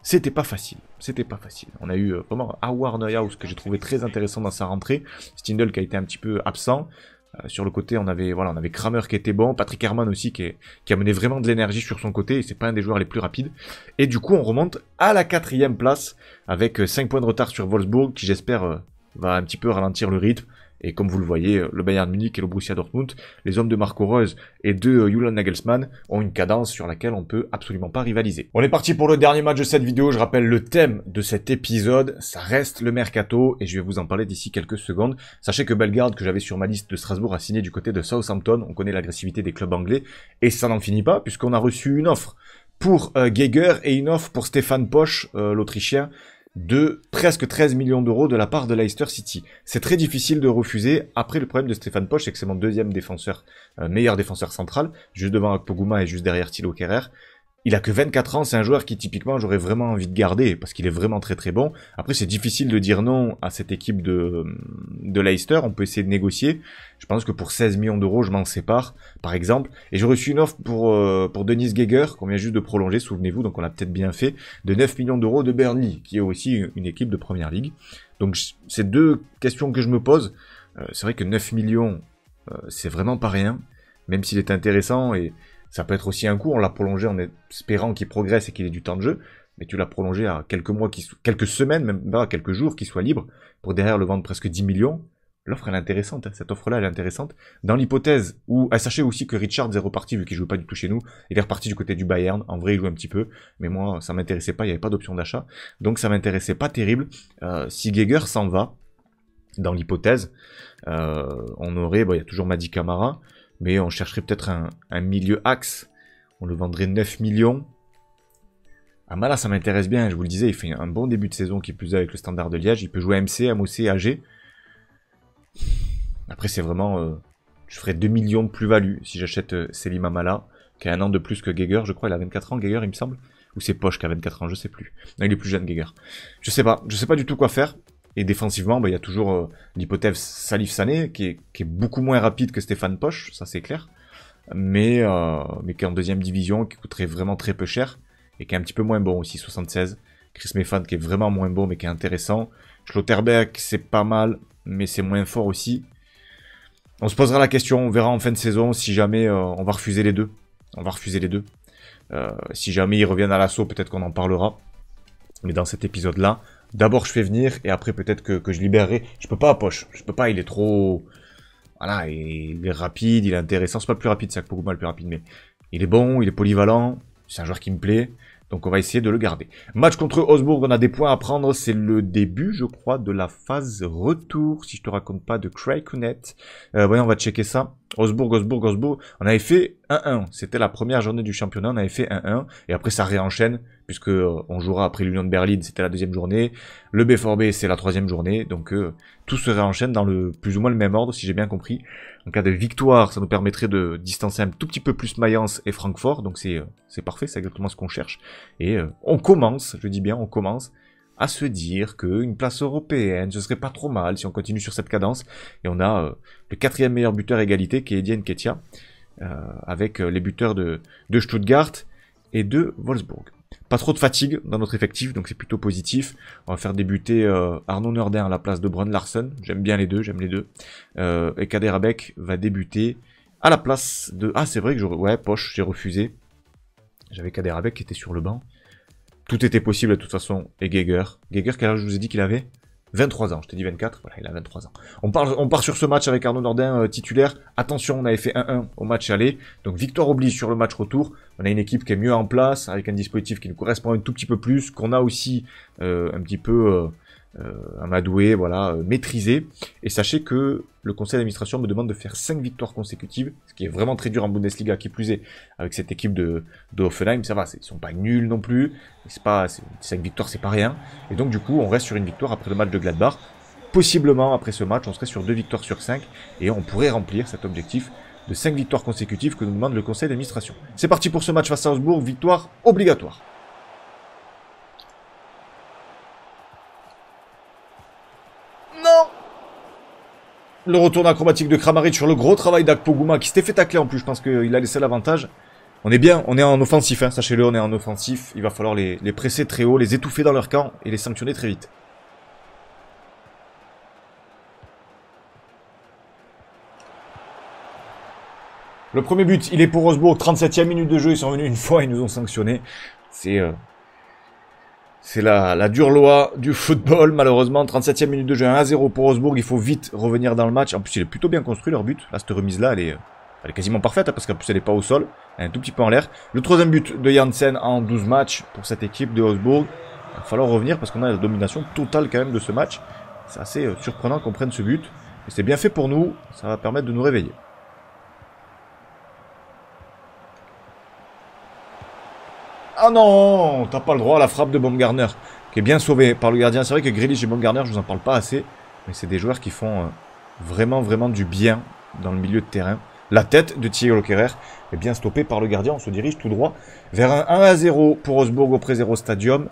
[SPEAKER 1] c'était pas facile, c'était pas facile. On a eu vraiment Howard Neuhaus que j'ai trouvé très intéressant dans sa rentrée, Stindl qui a été un petit peu absent. Euh, sur le côté, on avait voilà, on avait Kramer qui était bon, Patrick Herman aussi qui, qui a mené vraiment de l'énergie sur son côté. Et c'est pas un des joueurs les plus rapides. Et du coup, on remonte à la quatrième place avec 5 euh, points de retard sur Wolfsburg, qui j'espère euh, va un petit peu ralentir le rythme. Et comme vous le voyez, euh, le Bayern Munich et le Borussia Dortmund, les hommes de Marco Reus et de euh, Julian Nagelsmann ont une cadence sur laquelle on peut absolument pas rivaliser. On est parti pour le dernier match de cette vidéo. Je rappelle le thème de cet épisode, ça reste le mercato et je vais vous en parler d'ici quelques secondes. Sachez que Bellegarde, que j'avais sur ma liste de Strasbourg, a signé du côté de Southampton. On connaît l'agressivité des clubs anglais et ça n'en finit pas puisqu'on a reçu une offre pour euh, Geiger et une offre pour Stéphane Poche, l'Autrichien, de presque 13 millions d'euros de la part de Leicester City. C'est très difficile de refuser. Après, le problème de Stéphane Poche, c'est que c'est mon deuxième défenseur, euh, meilleur défenseur central, juste devant Akpoguma et juste derrière Thilo Kerrer il a que 24 ans, c'est un joueur qui typiquement j'aurais vraiment envie de garder parce qu'il est vraiment très très bon. Après c'est difficile de dire non à cette équipe de, de Leicester, on peut essayer de négocier. Je pense que pour 16 millions d'euros je m'en sépare par exemple. Et j'ai reçu une offre pour, euh, pour Denis Geiger qu'on vient juste de prolonger, souvenez-vous, donc on a peut-être bien fait, de 9 millions d'euros de Burnley qui est aussi une équipe de Première Ligue. Donc c'est deux questions que je me pose. Euh, c'est vrai que 9 millions euh, c'est vraiment pas rien, même s'il est intéressant et ça peut être aussi un coup, on l'a prolongé en espérant qu'il progresse et qu'il ait du temps de jeu, mais tu l'as prolongé à quelques mois, quelques semaines, même pas bah, quelques jours, qu'il soit libre, pour derrière le vendre presque 10 millions. L'offre, elle est intéressante, hein. cette offre-là, elle est intéressante. Dans l'hypothèse où, ah, sachez aussi que Richard est reparti, vu qu'il joue pas du tout chez nous, il est reparti du côté du Bayern, en vrai, il joue un petit peu, mais moi, ça m'intéressait pas, il n'y avait pas d'option d'achat, donc ça m'intéressait pas terrible. Euh, si Geiger s'en va, dans l'hypothèse, euh, on aurait, bah, il y a toujours Madi Camara, mais on chercherait peut-être un, milieu axe. On le vendrait 9 millions. Amala, ah, ça m'intéresse bien, je vous le disais, il fait un bon début de saison qui est plus avec le standard de Liège. Il peut jouer MC, MOC, AG. Après, c'est vraiment... Euh, je ferais 2 millions de plus-value si j'achète euh, Selim Amala, qui a un an de plus que Geiger, je crois. Il a 24 ans, Geiger, il me semble. Ou c'est Poche qui a 24 ans, je sais plus. Non, il est plus jeune, Geiger. Je sais pas, je sais pas du tout quoi faire. Et défensivement, bah, il y a toujours euh, l'hypothèse Salif Sané, qui est, qui est, beaucoup moins rapide que Stéphane Poche, ça c'est clair, mais, euh, mais qui est en deuxième division, qui coûterait vraiment très peu cher, et qui est un petit peu moins bon aussi, 76. Chris Mefan, qui est vraiment moins bon, mais qui est intéressant. Schlotterbeck, c'est pas mal, mais c'est moins fort aussi. On se posera la question, on verra en fin de saison si jamais euh, on va refuser les deux. On va refuser les deux. si jamais ils reviennent à l'assaut, peut-être qu'on en parlera. Mais dans cet épisode-là, D'abord, je fais venir et après, peut-être que, que, je libérerai. Je peux pas à poche. Je peux pas, il est trop. Voilà, il est rapide, il est intéressant. C'est pas plus rapide, c'est pas le plus rapide, mais il est bon, il est polyvalent. C'est un joueur qui me plaît. Donc on va essayer de le garder. Match contre Osbourg, on a des points à prendre. C'est le début, je crois, de la phase retour, si je te raconte pas, de Cryconet. Euh, voyons, on va checker ça. Osbourg, Osbourg, Osbourg. On avait fait 1-1. C'était la première journée du championnat, on avait fait 1-1. Et après, ça réenchaîne puisque euh, on jouera après l'Union de Berlin, c'était la deuxième journée. Le B4B, c'est la troisième journée, donc euh, tout se réenchaîne dans le plus ou moins le même ordre, si j'ai bien compris. En cas de victoire, ça nous permettrait de distancer un tout petit peu plus Mayence et Francfort, donc c'est euh, parfait, c'est exactement ce qu'on cherche. Et on commence, je dis bien, on commence à se dire qu'une place européenne, ce serait pas trop mal si on continue sur cette cadence. Et on a le quatrième meilleur buteur égalité, qui est Edien Ketia, avec les buteurs de Stuttgart et de Wolfsburg. Pas trop de fatigue dans notre effectif, donc c'est plutôt positif. On va faire débuter euh, Arnaud Nordin à la place de Brun Larsen. J'aime bien les deux, j'aime les deux. Euh, et Kader Abek va débuter à la place de... Ah, c'est vrai que j'aurais... Ouais, poche, j'ai refusé. J'avais Kader Abek qui était sur le banc. Tout était possible de toute façon. Et Geiger. Geiger, quel âge je vous ai dit qu'il avait 23 ans, je t'ai dit 24, voilà, il a 23 ans. On, on part sur ce match avec Arnaud Nordin euh, titulaire. Attention, on avait fait 1-1 au match aller. Donc victoire oblige sur le match retour on a une équipe qui est mieux en place, avec un dispositif qui nous correspond un tout petit peu plus, qu'on a aussi euh, un petit peu euh, euh, amadoué, voilà, maîtrisé. Et sachez que le conseil d'administration me demande de faire 5 victoires consécutives, ce qui est vraiment très dur en Bundesliga, qui plus est, avec cette équipe de, de Hoffenheim, ça va, ils sont pas nuls non plus, c'est pas, 5 victoires c'est pas rien, et donc du coup on reste sur une victoire après le match de Gladbach, possiblement après ce match on serait sur 2 victoires sur 5, et on pourrait remplir cet objectif de 5 victoires consécutives que nous demande le conseil d'administration. C'est parti pour ce match face à Augsbourg, victoire obligatoire. Non Le retour acrobatique de Kramaric sur le gros travail d'Akpoguma qui s'était fait tacler en plus, je pense qu'il a laissé l'avantage. On est bien, on est en offensif, hein, sachez-le, on est en offensif. Il va falloir les presser très haut, les étouffer dans leur camp et les sanctionner très vite. Le premier but, il est pour Osbourg, 37e minute de jeu, ils sont venus une fois, ils nous ont sanctionné, C'est euh, c'est la, la dure loi du football, malheureusement. 37e minute de jeu, 1-0 pour Osbourg, il faut vite revenir dans le match. En plus, il est plutôt bien construit leur but. Là, cette remise-là, elle est, elle est quasiment parfaite, hein, parce qu'en plus, elle n'est pas au sol, elle est un tout petit peu en l'air. Le troisième but de Janssen en 12 matchs pour cette équipe de Osbourg, Il va falloir revenir parce qu'on a la domination totale quand même de ce match. C'est assez euh, surprenant qu'on prenne ce but. et c'est bien fait pour nous, ça va permettre de nous réveiller. Ah non T'as pas le droit à la frappe de Baumgartner, qui est bien sauvé par le gardien. C'est vrai que Grealish et Baumgartner, je vous en parle pas assez, mais c'est des joueurs qui font euh, vraiment, vraiment du bien dans le milieu de terrain. La tête de Thierry Loquerer est bien stoppée par le gardien. On se dirige tout droit vers un 1 à 0 pour Osbourg au Pré-0 Stadium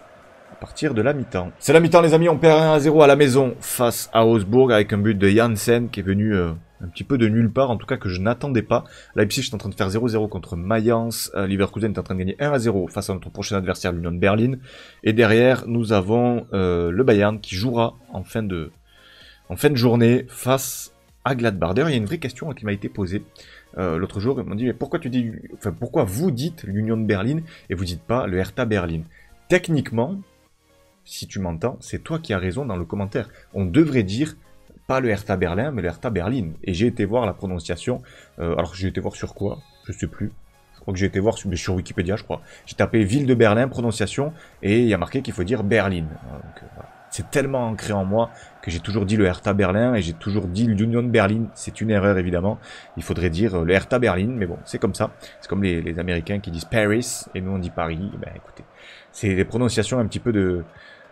[SPEAKER 1] à partir de la mi-temps. C'est la mi-temps, les amis. On perd 1 à 0 à la maison face à Osbourg avec un but de Janssen qui est venu... Euh, un petit peu de nulle part, en tout cas que je n'attendais pas. Leipzig est en train de faire 0-0 contre Mayence, euh, Leverkusen est en train de gagner 1-0 face à notre prochain adversaire l'Union de Berlin, et derrière nous avons euh, le Bayern qui jouera en fin de, journée face à Gladbach. D'ailleurs, il y a une vraie question qui m'a été posée euh, l'autre jour, ils m'ont dit mais pourquoi tu dis, pourquoi vous dites l'Union de Berlin et vous dites pas le Hertha Berlin Techniquement, si tu m'entends, c'est toi qui as raison dans le commentaire. On devrait dire pas le Hertha Berlin, mais le Hertha Berlin. Et j'ai été voir la prononciation. Euh, alors j'ai été voir sur quoi Je sais plus. Je crois que j'ai été voir sur, Wikipédia, je crois. J'ai tapé ville de Berlin, prononciation, et il y a marqué qu'il faut dire Berlin. Euh, c'est tellement ancré en moi que j'ai toujours dit le Hertha Berlin et j'ai toujours dit l'Union de Berlin. C'est une erreur évidemment. Il faudrait dire euh, le Hertha Berlin, mais bon, c'est comme ça. C'est comme les, les, Américains qui disent Paris et nous on dit Paris. Eh ben écoutez, c'est des prononciations un petit peu de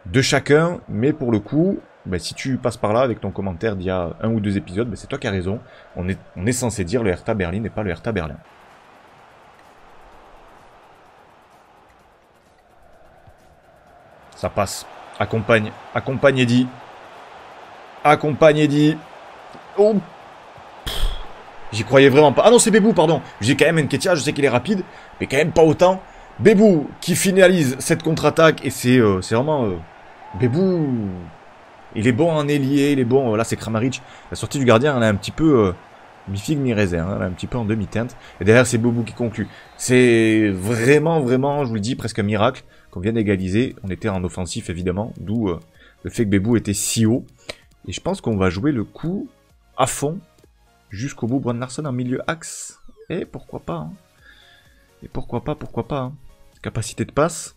[SPEAKER 1] de chacun, mais pour le coup, ben, si tu passes par là avec ton commentaire d'il y a un ou deux épisodes, ben, c'est toi qui as raison. On est, censé dire le Hertha Berlin et pas le Hertha Berlin. Ça passe. Accompagne. Accompagne Eddy. Accompagne Eddy. Oh J'y croyais vraiment pas. Ah non, c'est Bébou, pardon. J'ai quand même Nketia, je sais qu'il est rapide, mais quand même pas autant. Bebou qui finalise cette contre-attaque et c'est euh, vraiment... Euh, Bebou... Bébou il est bon en ailier, il est bon, là c'est Kramaric. La sortie du gardien, elle est un petit peu euh, mi figue mi hein, elle est un petit peu en demi-teinte. Et derrière c'est Bobou qui conclut. C'est vraiment, vraiment, je vous le dis, presque un miracle qu'on vient d'égaliser. On était en offensif évidemment, d'où euh, le fait que Bébou était si haut. Et je pense qu'on va jouer le coup à fond jusqu'au bout. Brandon en milieu axe. Et pourquoi pas hein. Et pourquoi pas, pourquoi pas hein. Capacité de passe.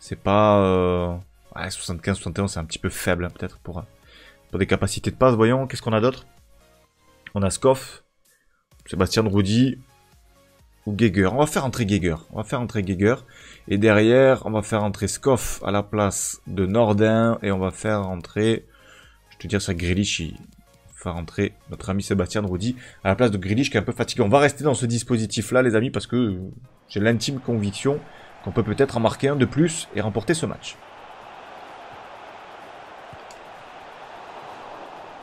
[SPEAKER 1] C'est pas... Euh Ouais, 75, 71, c'est un petit peu faible, peut-être, euh, pour, des capacités de passe. Voyons, qu'est-ce qu'on a d'autre On a Skoff, Sébastien Rudi ou Geiger. On va faire entrer Geiger. On va faire entrer Geiger. Et derrière, on va faire entrer Skoff à la place de Nordin. Et on va faire entrer... Je te dire, ça Grealish, On va rentrer notre ami Sébastien Rudi à la place de Grealish qui est un peu fatigué. On va rester dans ce dispositif-là, les amis, parce que euh, j'ai l'intime conviction qu'on peut peut-être en marquer un de plus et remporter ce match.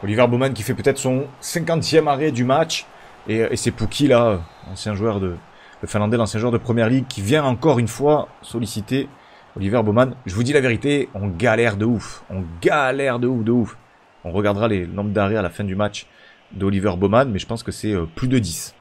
[SPEAKER 1] Oliver Bowman qui fait peut-être son 50e arrêt du match. Et, c'est Pouki là, ancien joueur de... Le Finlandais, l'ancien joueur de Première Ligue, qui vient encore une fois solliciter Oliver Bowman. Je vous dis la vérité, on galère de ouf. On galère de ouf, de ouf. On regardera les nombres d'arrêts à la fin du match d'Oliver Bowman, mais je pense que c'est euh, plus de 10.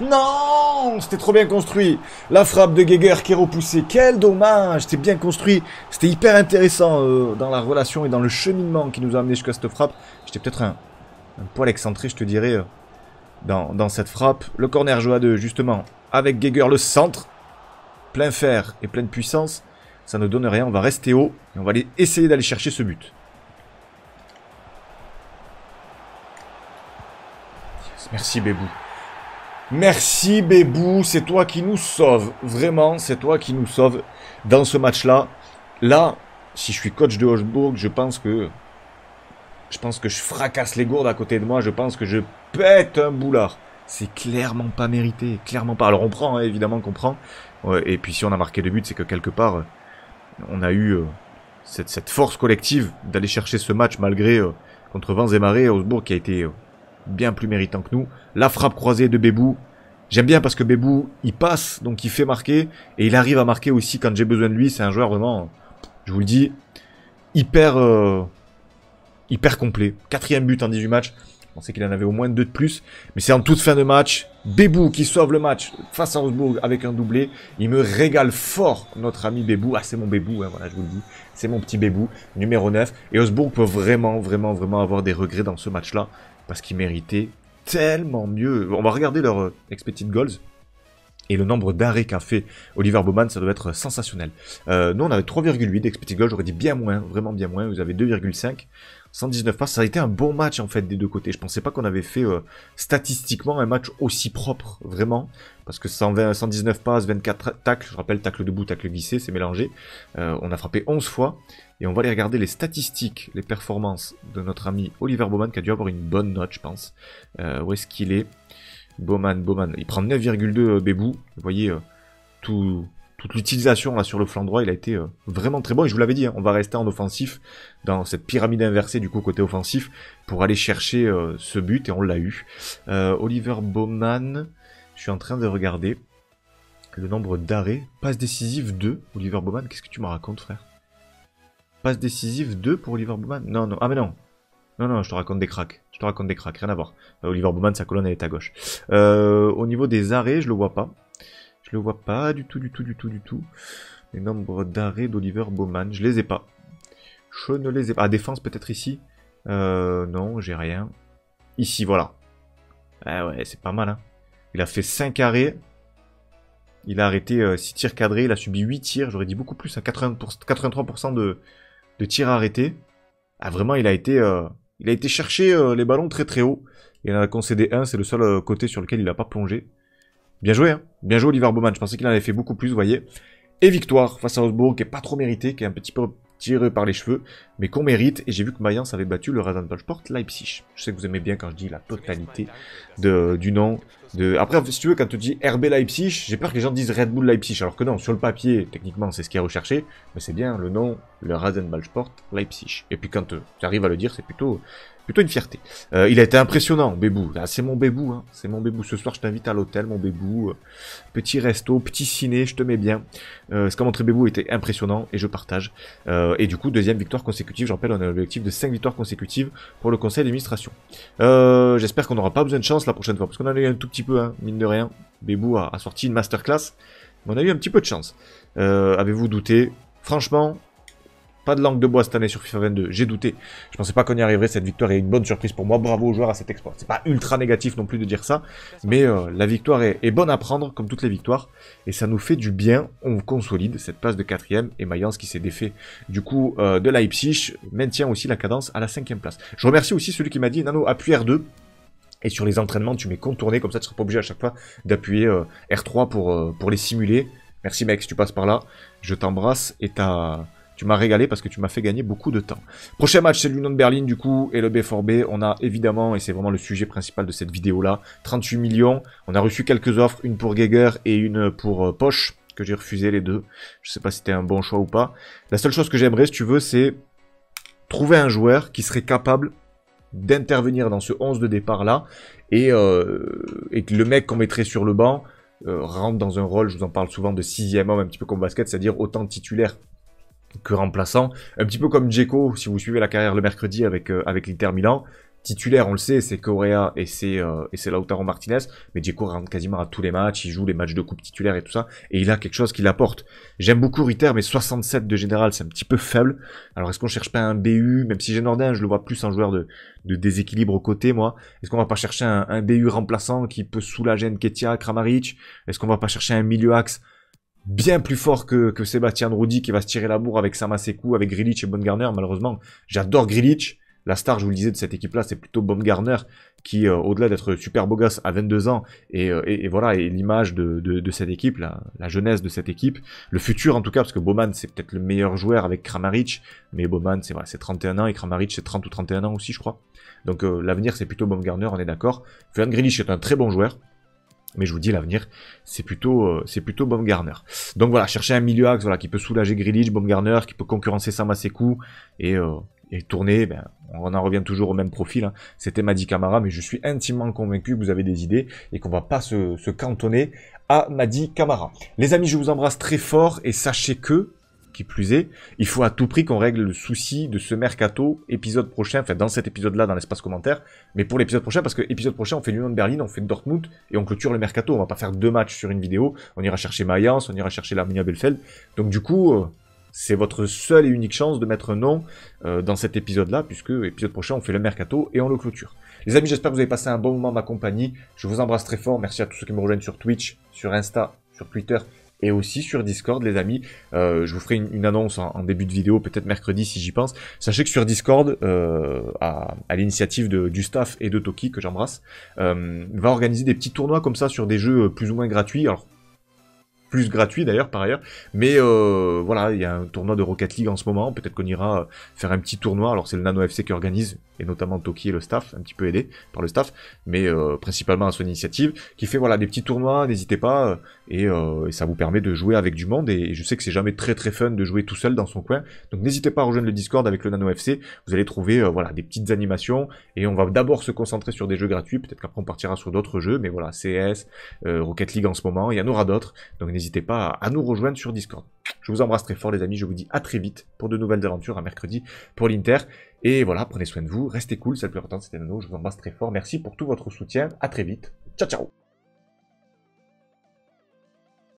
[SPEAKER 1] Non C'était trop bien construit. La frappe de Geiger qui est repoussée. Quel dommage C'était bien construit. C'était hyper intéressant euh, dans la relation et dans le cheminement qui nous a amené jusqu'à cette frappe. J'étais peut-être un, poil excentré, je te dirais, euh, dans, cette frappe. Le corner joue à deux, justement. Avec Geiger le centre. Plein fer et pleine puissance. Ça ne donne rien. On va rester haut. Et on va aller essayer d'aller chercher ce but. Merci Bébou. Merci Bébou, c'est toi qui nous sauve. Vraiment, c'est toi qui nous sauve dans ce match-là. Là, si je suis coach de Hochburg, je pense que je pense que je fracasse les gourdes à côté de moi, je pense que je pète un boulard. C'est clairement pas mérité, clairement pas. Alors on prend, hein, évidemment qu'on prend. Et puis si on a marqué le but, c'est que quelque part, euh, on a eu euh, cette, force collective d'aller chercher ce match malgré euh, contre vents et marées, Osbourg qui a été bien plus méritant que nous. La frappe croisée de Bébou. J'aime bien parce que Bébou, il passe, donc il fait marquer, et il arrive à marquer aussi quand j'ai besoin de lui. C'est un joueur vraiment, je vous le dis, hyper, euh, hyper complet. Quatrième but en 18 matchs. On sait qu'il en avait au moins deux de plus. Mais c'est en toute fin de match, Bébou qui sauve le match face à Osbourg avec un doublé. Il me régale fort, notre ami Bébou. Ah, c'est mon Bébou, hein, voilà, je vous le dis. C'est mon petit Bébou, numéro 9. Et Osbourg peut vraiment, vraiment, vraiment avoir des regrets dans ce match-là parce qu'ils méritaient tellement mieux. On va regarder leur euh, expected goals. Et le nombre d'arrêts qu'a fait Oliver Bowman, ça doit être euh, sensationnel. Euh, nous, on avait 3,8 d'expected goals, j'aurais dit bien moins, vraiment bien moins. Vous avez 2,5. 119 passes. Ça a été un bon match en fait des deux côtés. Je pensais pas qu'on avait fait euh, statistiquement un match aussi propre, vraiment. Parce que 119 passes, 24 tacles, je rappelle tacle debout, tacle glissé, c'est mélangé. Euh, on a frappé 11 fois. Et on va aller regarder les statistiques, les performances de notre ami Oliver Bowman qui a dû avoir une bonne note, je pense. Euh, où est-ce qu'il est, Bowman, Bowman. Il prend 9,2 Bébou. Vous voyez, tout, toute l'utilisation là sur le flanc droit, il a été euh, vraiment très bon. Et je vous l'avais dit, hein, on va rester en offensif dans cette pyramide inversée du coup côté offensif pour aller chercher euh, ce but et on l'a eu. Euh, Oliver Bowman, je suis en train de regarder le nombre d'arrêts, passe décisive 2. Oliver Bowman, qu'est-ce que tu me racontes frère Passe décisive 2 pour Oliver Bowman Non non, ah mais non. Non, non, je te raconte des cracks. Je te raconte des cracks, rien à voir. Oliver Bowman, sa colonne, elle est à gauche. au niveau des arrêts, je le vois pas. Je le vois pas du tout, du tout, du tout, du tout. Les nombres d'arrêts d'Oliver Bowman, je les ai pas. Je ne les ai pas. Ah, défense peut-être ici euh, Non, j'ai rien. Ici, voilà. Ah ouais, c'est pas mal. Hein. Il a fait 5 arrêts. Il a arrêté 6 euh, tirs cadrés. Il a subi 8 tirs. J'aurais dit beaucoup plus à 80 83% de... tirs arrêtés. Ah vraiment, il a été, euh, il a été chercher les ballons très très haut. Il en a concédé un. C'est le seul côté sur lequel il n'a pas plongé. Bien joué, hein Bien joué Oliver Bowman. Je pensais qu'il en avait fait beaucoup plus, vous voyez. Et victoire face à Osborne, qui est pas trop mérité, qui est un petit peu tiré par les cheveux, mais qu'on mérite. Et j'ai vu que Mayence avait battu le Rasenballsport Leipzig. Je sais que vous aimez bien quand je dis la totalité de, du nom. De... Après, si tu veux, quand tu dis RB Leipzig, j'ai peur que les gens disent Red Bull Leipzig. Alors que non, sur le papier, techniquement, c'est ce qui est recherché, mais c'est bien le nom, le Rasenballsport Leipzig. Et puis quand tu euh, arrives à le dire, c'est plutôt plutôt une fierté. Euh, il a été impressionnant, Bébou. Ah, c'est mon Bébou, hein. c'est mon Bébou. Ce soir, je t'invite à l'hôtel, mon Bébou. Petit resto, petit ciné, je te mets bien. Euh, ce qu'a montré Bébou était impressionnant et je partage. Euh, et du coup, deuxième victoire consécutive. Je rappelle, on a l'objectif de 5 victoires consécutives pour le conseil d'administration. Euh, j'espère qu'on n'aura pas besoin de chance la prochaine fois, parce qu'on en a eu un tout petit peu, hein, mine de rien. Bébou a, sorti une masterclass, on a eu un petit peu de chance. Avez-vous douté Franchement, pas de langue de bois cette année sur FIFA 22, j'ai douté. Je pensais pas qu'on y arriverait, cette victoire est une bonne surprise pour moi. Bravo aux joueurs à cet export. C'est pas ultra négatif non plus de dire ça, mais euh, la victoire est, bonne à prendre, comme toutes les victoires, et ça nous fait du bien. On consolide cette place de quatrième, et Mayence qui s'est défait du coup euh, de Leipzig, maintient aussi la cadence à la cinquième place. Je remercie aussi celui qui m'a dit, Nano, appuie R2, et sur les entraînements, tu m'es contourné, comme ça tu seras pas obligé à chaque fois d'appuyer euh, R3 pour, pour les simuler. Merci mec, si tu passes par là, je t'embrasse et t'as tu m'as régalé parce que tu m'as fait gagner beaucoup de temps. Prochain match, c'est l'Union de Berlin, du coup, et le B4B. On a évidemment, et c'est vraiment le sujet principal de cette vidéo-là, 38 millions. On a reçu quelques offres, une pour Geiger et une pour euh, Poche, que j'ai refusé les deux. Je sais pas si c'était un bon choix ou pas. La seule chose que j'aimerais, si tu veux, c'est trouver un joueur qui serait capable d'intervenir dans ce 11 de départ-là, euh, et, que le mec qu'on mettrait sur le banc... Euh, rentre dans un rôle, je vous en parle souvent, de sixième homme, un petit peu comme basket, c'est-à-dire autant titulaire que remplaçant. Un petit peu comme Dzeko, si vous suivez la carrière le mercredi avec, euh, avec l'Inter Milan. Titulaire, on le sait, c'est Correa et c'est euh, et c'est Lautaro Martinez, mais Dzeko rentre quasiment à tous les matchs, il joue les matchs de coupe titulaire et tout ça, et il a quelque chose qu'il apporte. J'aime beaucoup Ritter, mais 67 de général, c'est un petit peu faible. Alors est-ce qu'on cherche pas un BU, même si j'ai Nordin, je le vois plus en joueur de, déséquilibre au côté, moi. Est-ce qu'on va pas chercher un, un BU remplaçant qui peut soulager Nketia, Kramaric Est-ce qu'on va pas chercher un milieu axe bien plus fort que, Sébastien Rudy qui va se tirer la bourre avec Samasekou, avec Grilich et Garner. Malheureusement, j'adore Grilich. La star, je vous le disais, de cette équipe-là, c'est plutôt Baumgartner, qui, euh, au-delà d'être super beau gosse à 22 ans, euh, et, voilà, et l'image de, cette équipe, la, jeunesse de cette équipe, le futur en tout cas, parce que Bowman, c'est peut-être le meilleur joueur avec Kramaric, mais Bowman, c'est 31 ans, et Kramaric, c'est 30 ou 31 ans aussi, je crois. Donc euh, l'avenir, c'est plutôt Baumgartner, on est d'accord. Fern Grilich est un très bon joueur, mais je vous dis, l'avenir, c'est plutôt, euh, c'est plutôt Baumgartner. Donc voilà, chercher un milieu axe voilà, qui peut soulager Grilich, Baumgartner, qui peut concurrencer Sam à ses coups et, euh, et tourner. Eh ben, on en revient toujours au même profil. Hein. C'était Madi Camara, mais je suis intimement convaincu que vous avez des idées et qu'on va pas se, se cantonner à Madi Camara. Les amis, je vous embrasse très fort et sachez que qui plus est, il faut à tout prix qu'on règle le souci de ce mercato épisode prochain, enfin dans cet épisode-là, dans l'espace commentaire, mais pour l'épisode prochain, parce que épisode prochain, on fait l'Union de Berlin, on fait Dortmund, et on clôture le mercato. On va pas faire deux matchs sur une vidéo, on ira chercher Mayence, on ira chercher l'Arminia Belfeld. Donc du coup, euh, c'est votre seule et unique chance de mettre un nom euh, dans cet épisode-là, puisque épisode prochain, on fait le mercato et on le clôture. Les amis, j'espère que vous avez passé un bon moment ma compagnie. Je vous embrasse très fort. Merci à tous ceux qui me rejoignent sur Twitch, sur Insta, sur Twitter et aussi sur Discord, les amis. Euh, je vous ferai une, annonce en, début de vidéo, peut-être mercredi si j'y pense. Sachez que sur Discord, euh, à, l'initiative du staff et de Toki, que j'embrasse, euh, va organiser des petits tournois comme ça sur des jeux euh, plus ou moins gratuits. Alors, gratuit d'ailleurs par ailleurs. Mais euh, voilà, il y a un tournoi de Rocket League en ce moment, peut-être qu'on ira euh, faire un petit tournoi, alors c'est le Nano FC qui organise, et notamment Toki et le staff, un petit peu aidé par le staff, mais euh, principalement à son initiative, qui fait voilà des petits tournois, n'hésitez pas, et, ça vous permet de jouer avec du monde, et je sais que c'est jamais très très fun de jouer tout seul dans son coin, donc n'hésitez pas à rejoindre le Discord avec le Nano FC, vous allez trouver voilà des petites animations, et on va d'abord se concentrer sur des jeux gratuits, peut-être qu'après on partira sur d'autres jeux, mais voilà, CS, Rocket League en ce moment, il y en aura d'autres, donc n'hésitez n'hésitez pas à nous rejoindre sur Discord. Je vous embrasse très fort les amis, je vous dis à très vite pour de nouvelles aventures, un mercredi pour l'Inter. Et voilà, prenez soin de vous, restez cool, c'est le plus important, c'était Nano, je vous embrasse très fort, merci pour tout votre soutien, à très vite, ciao ciao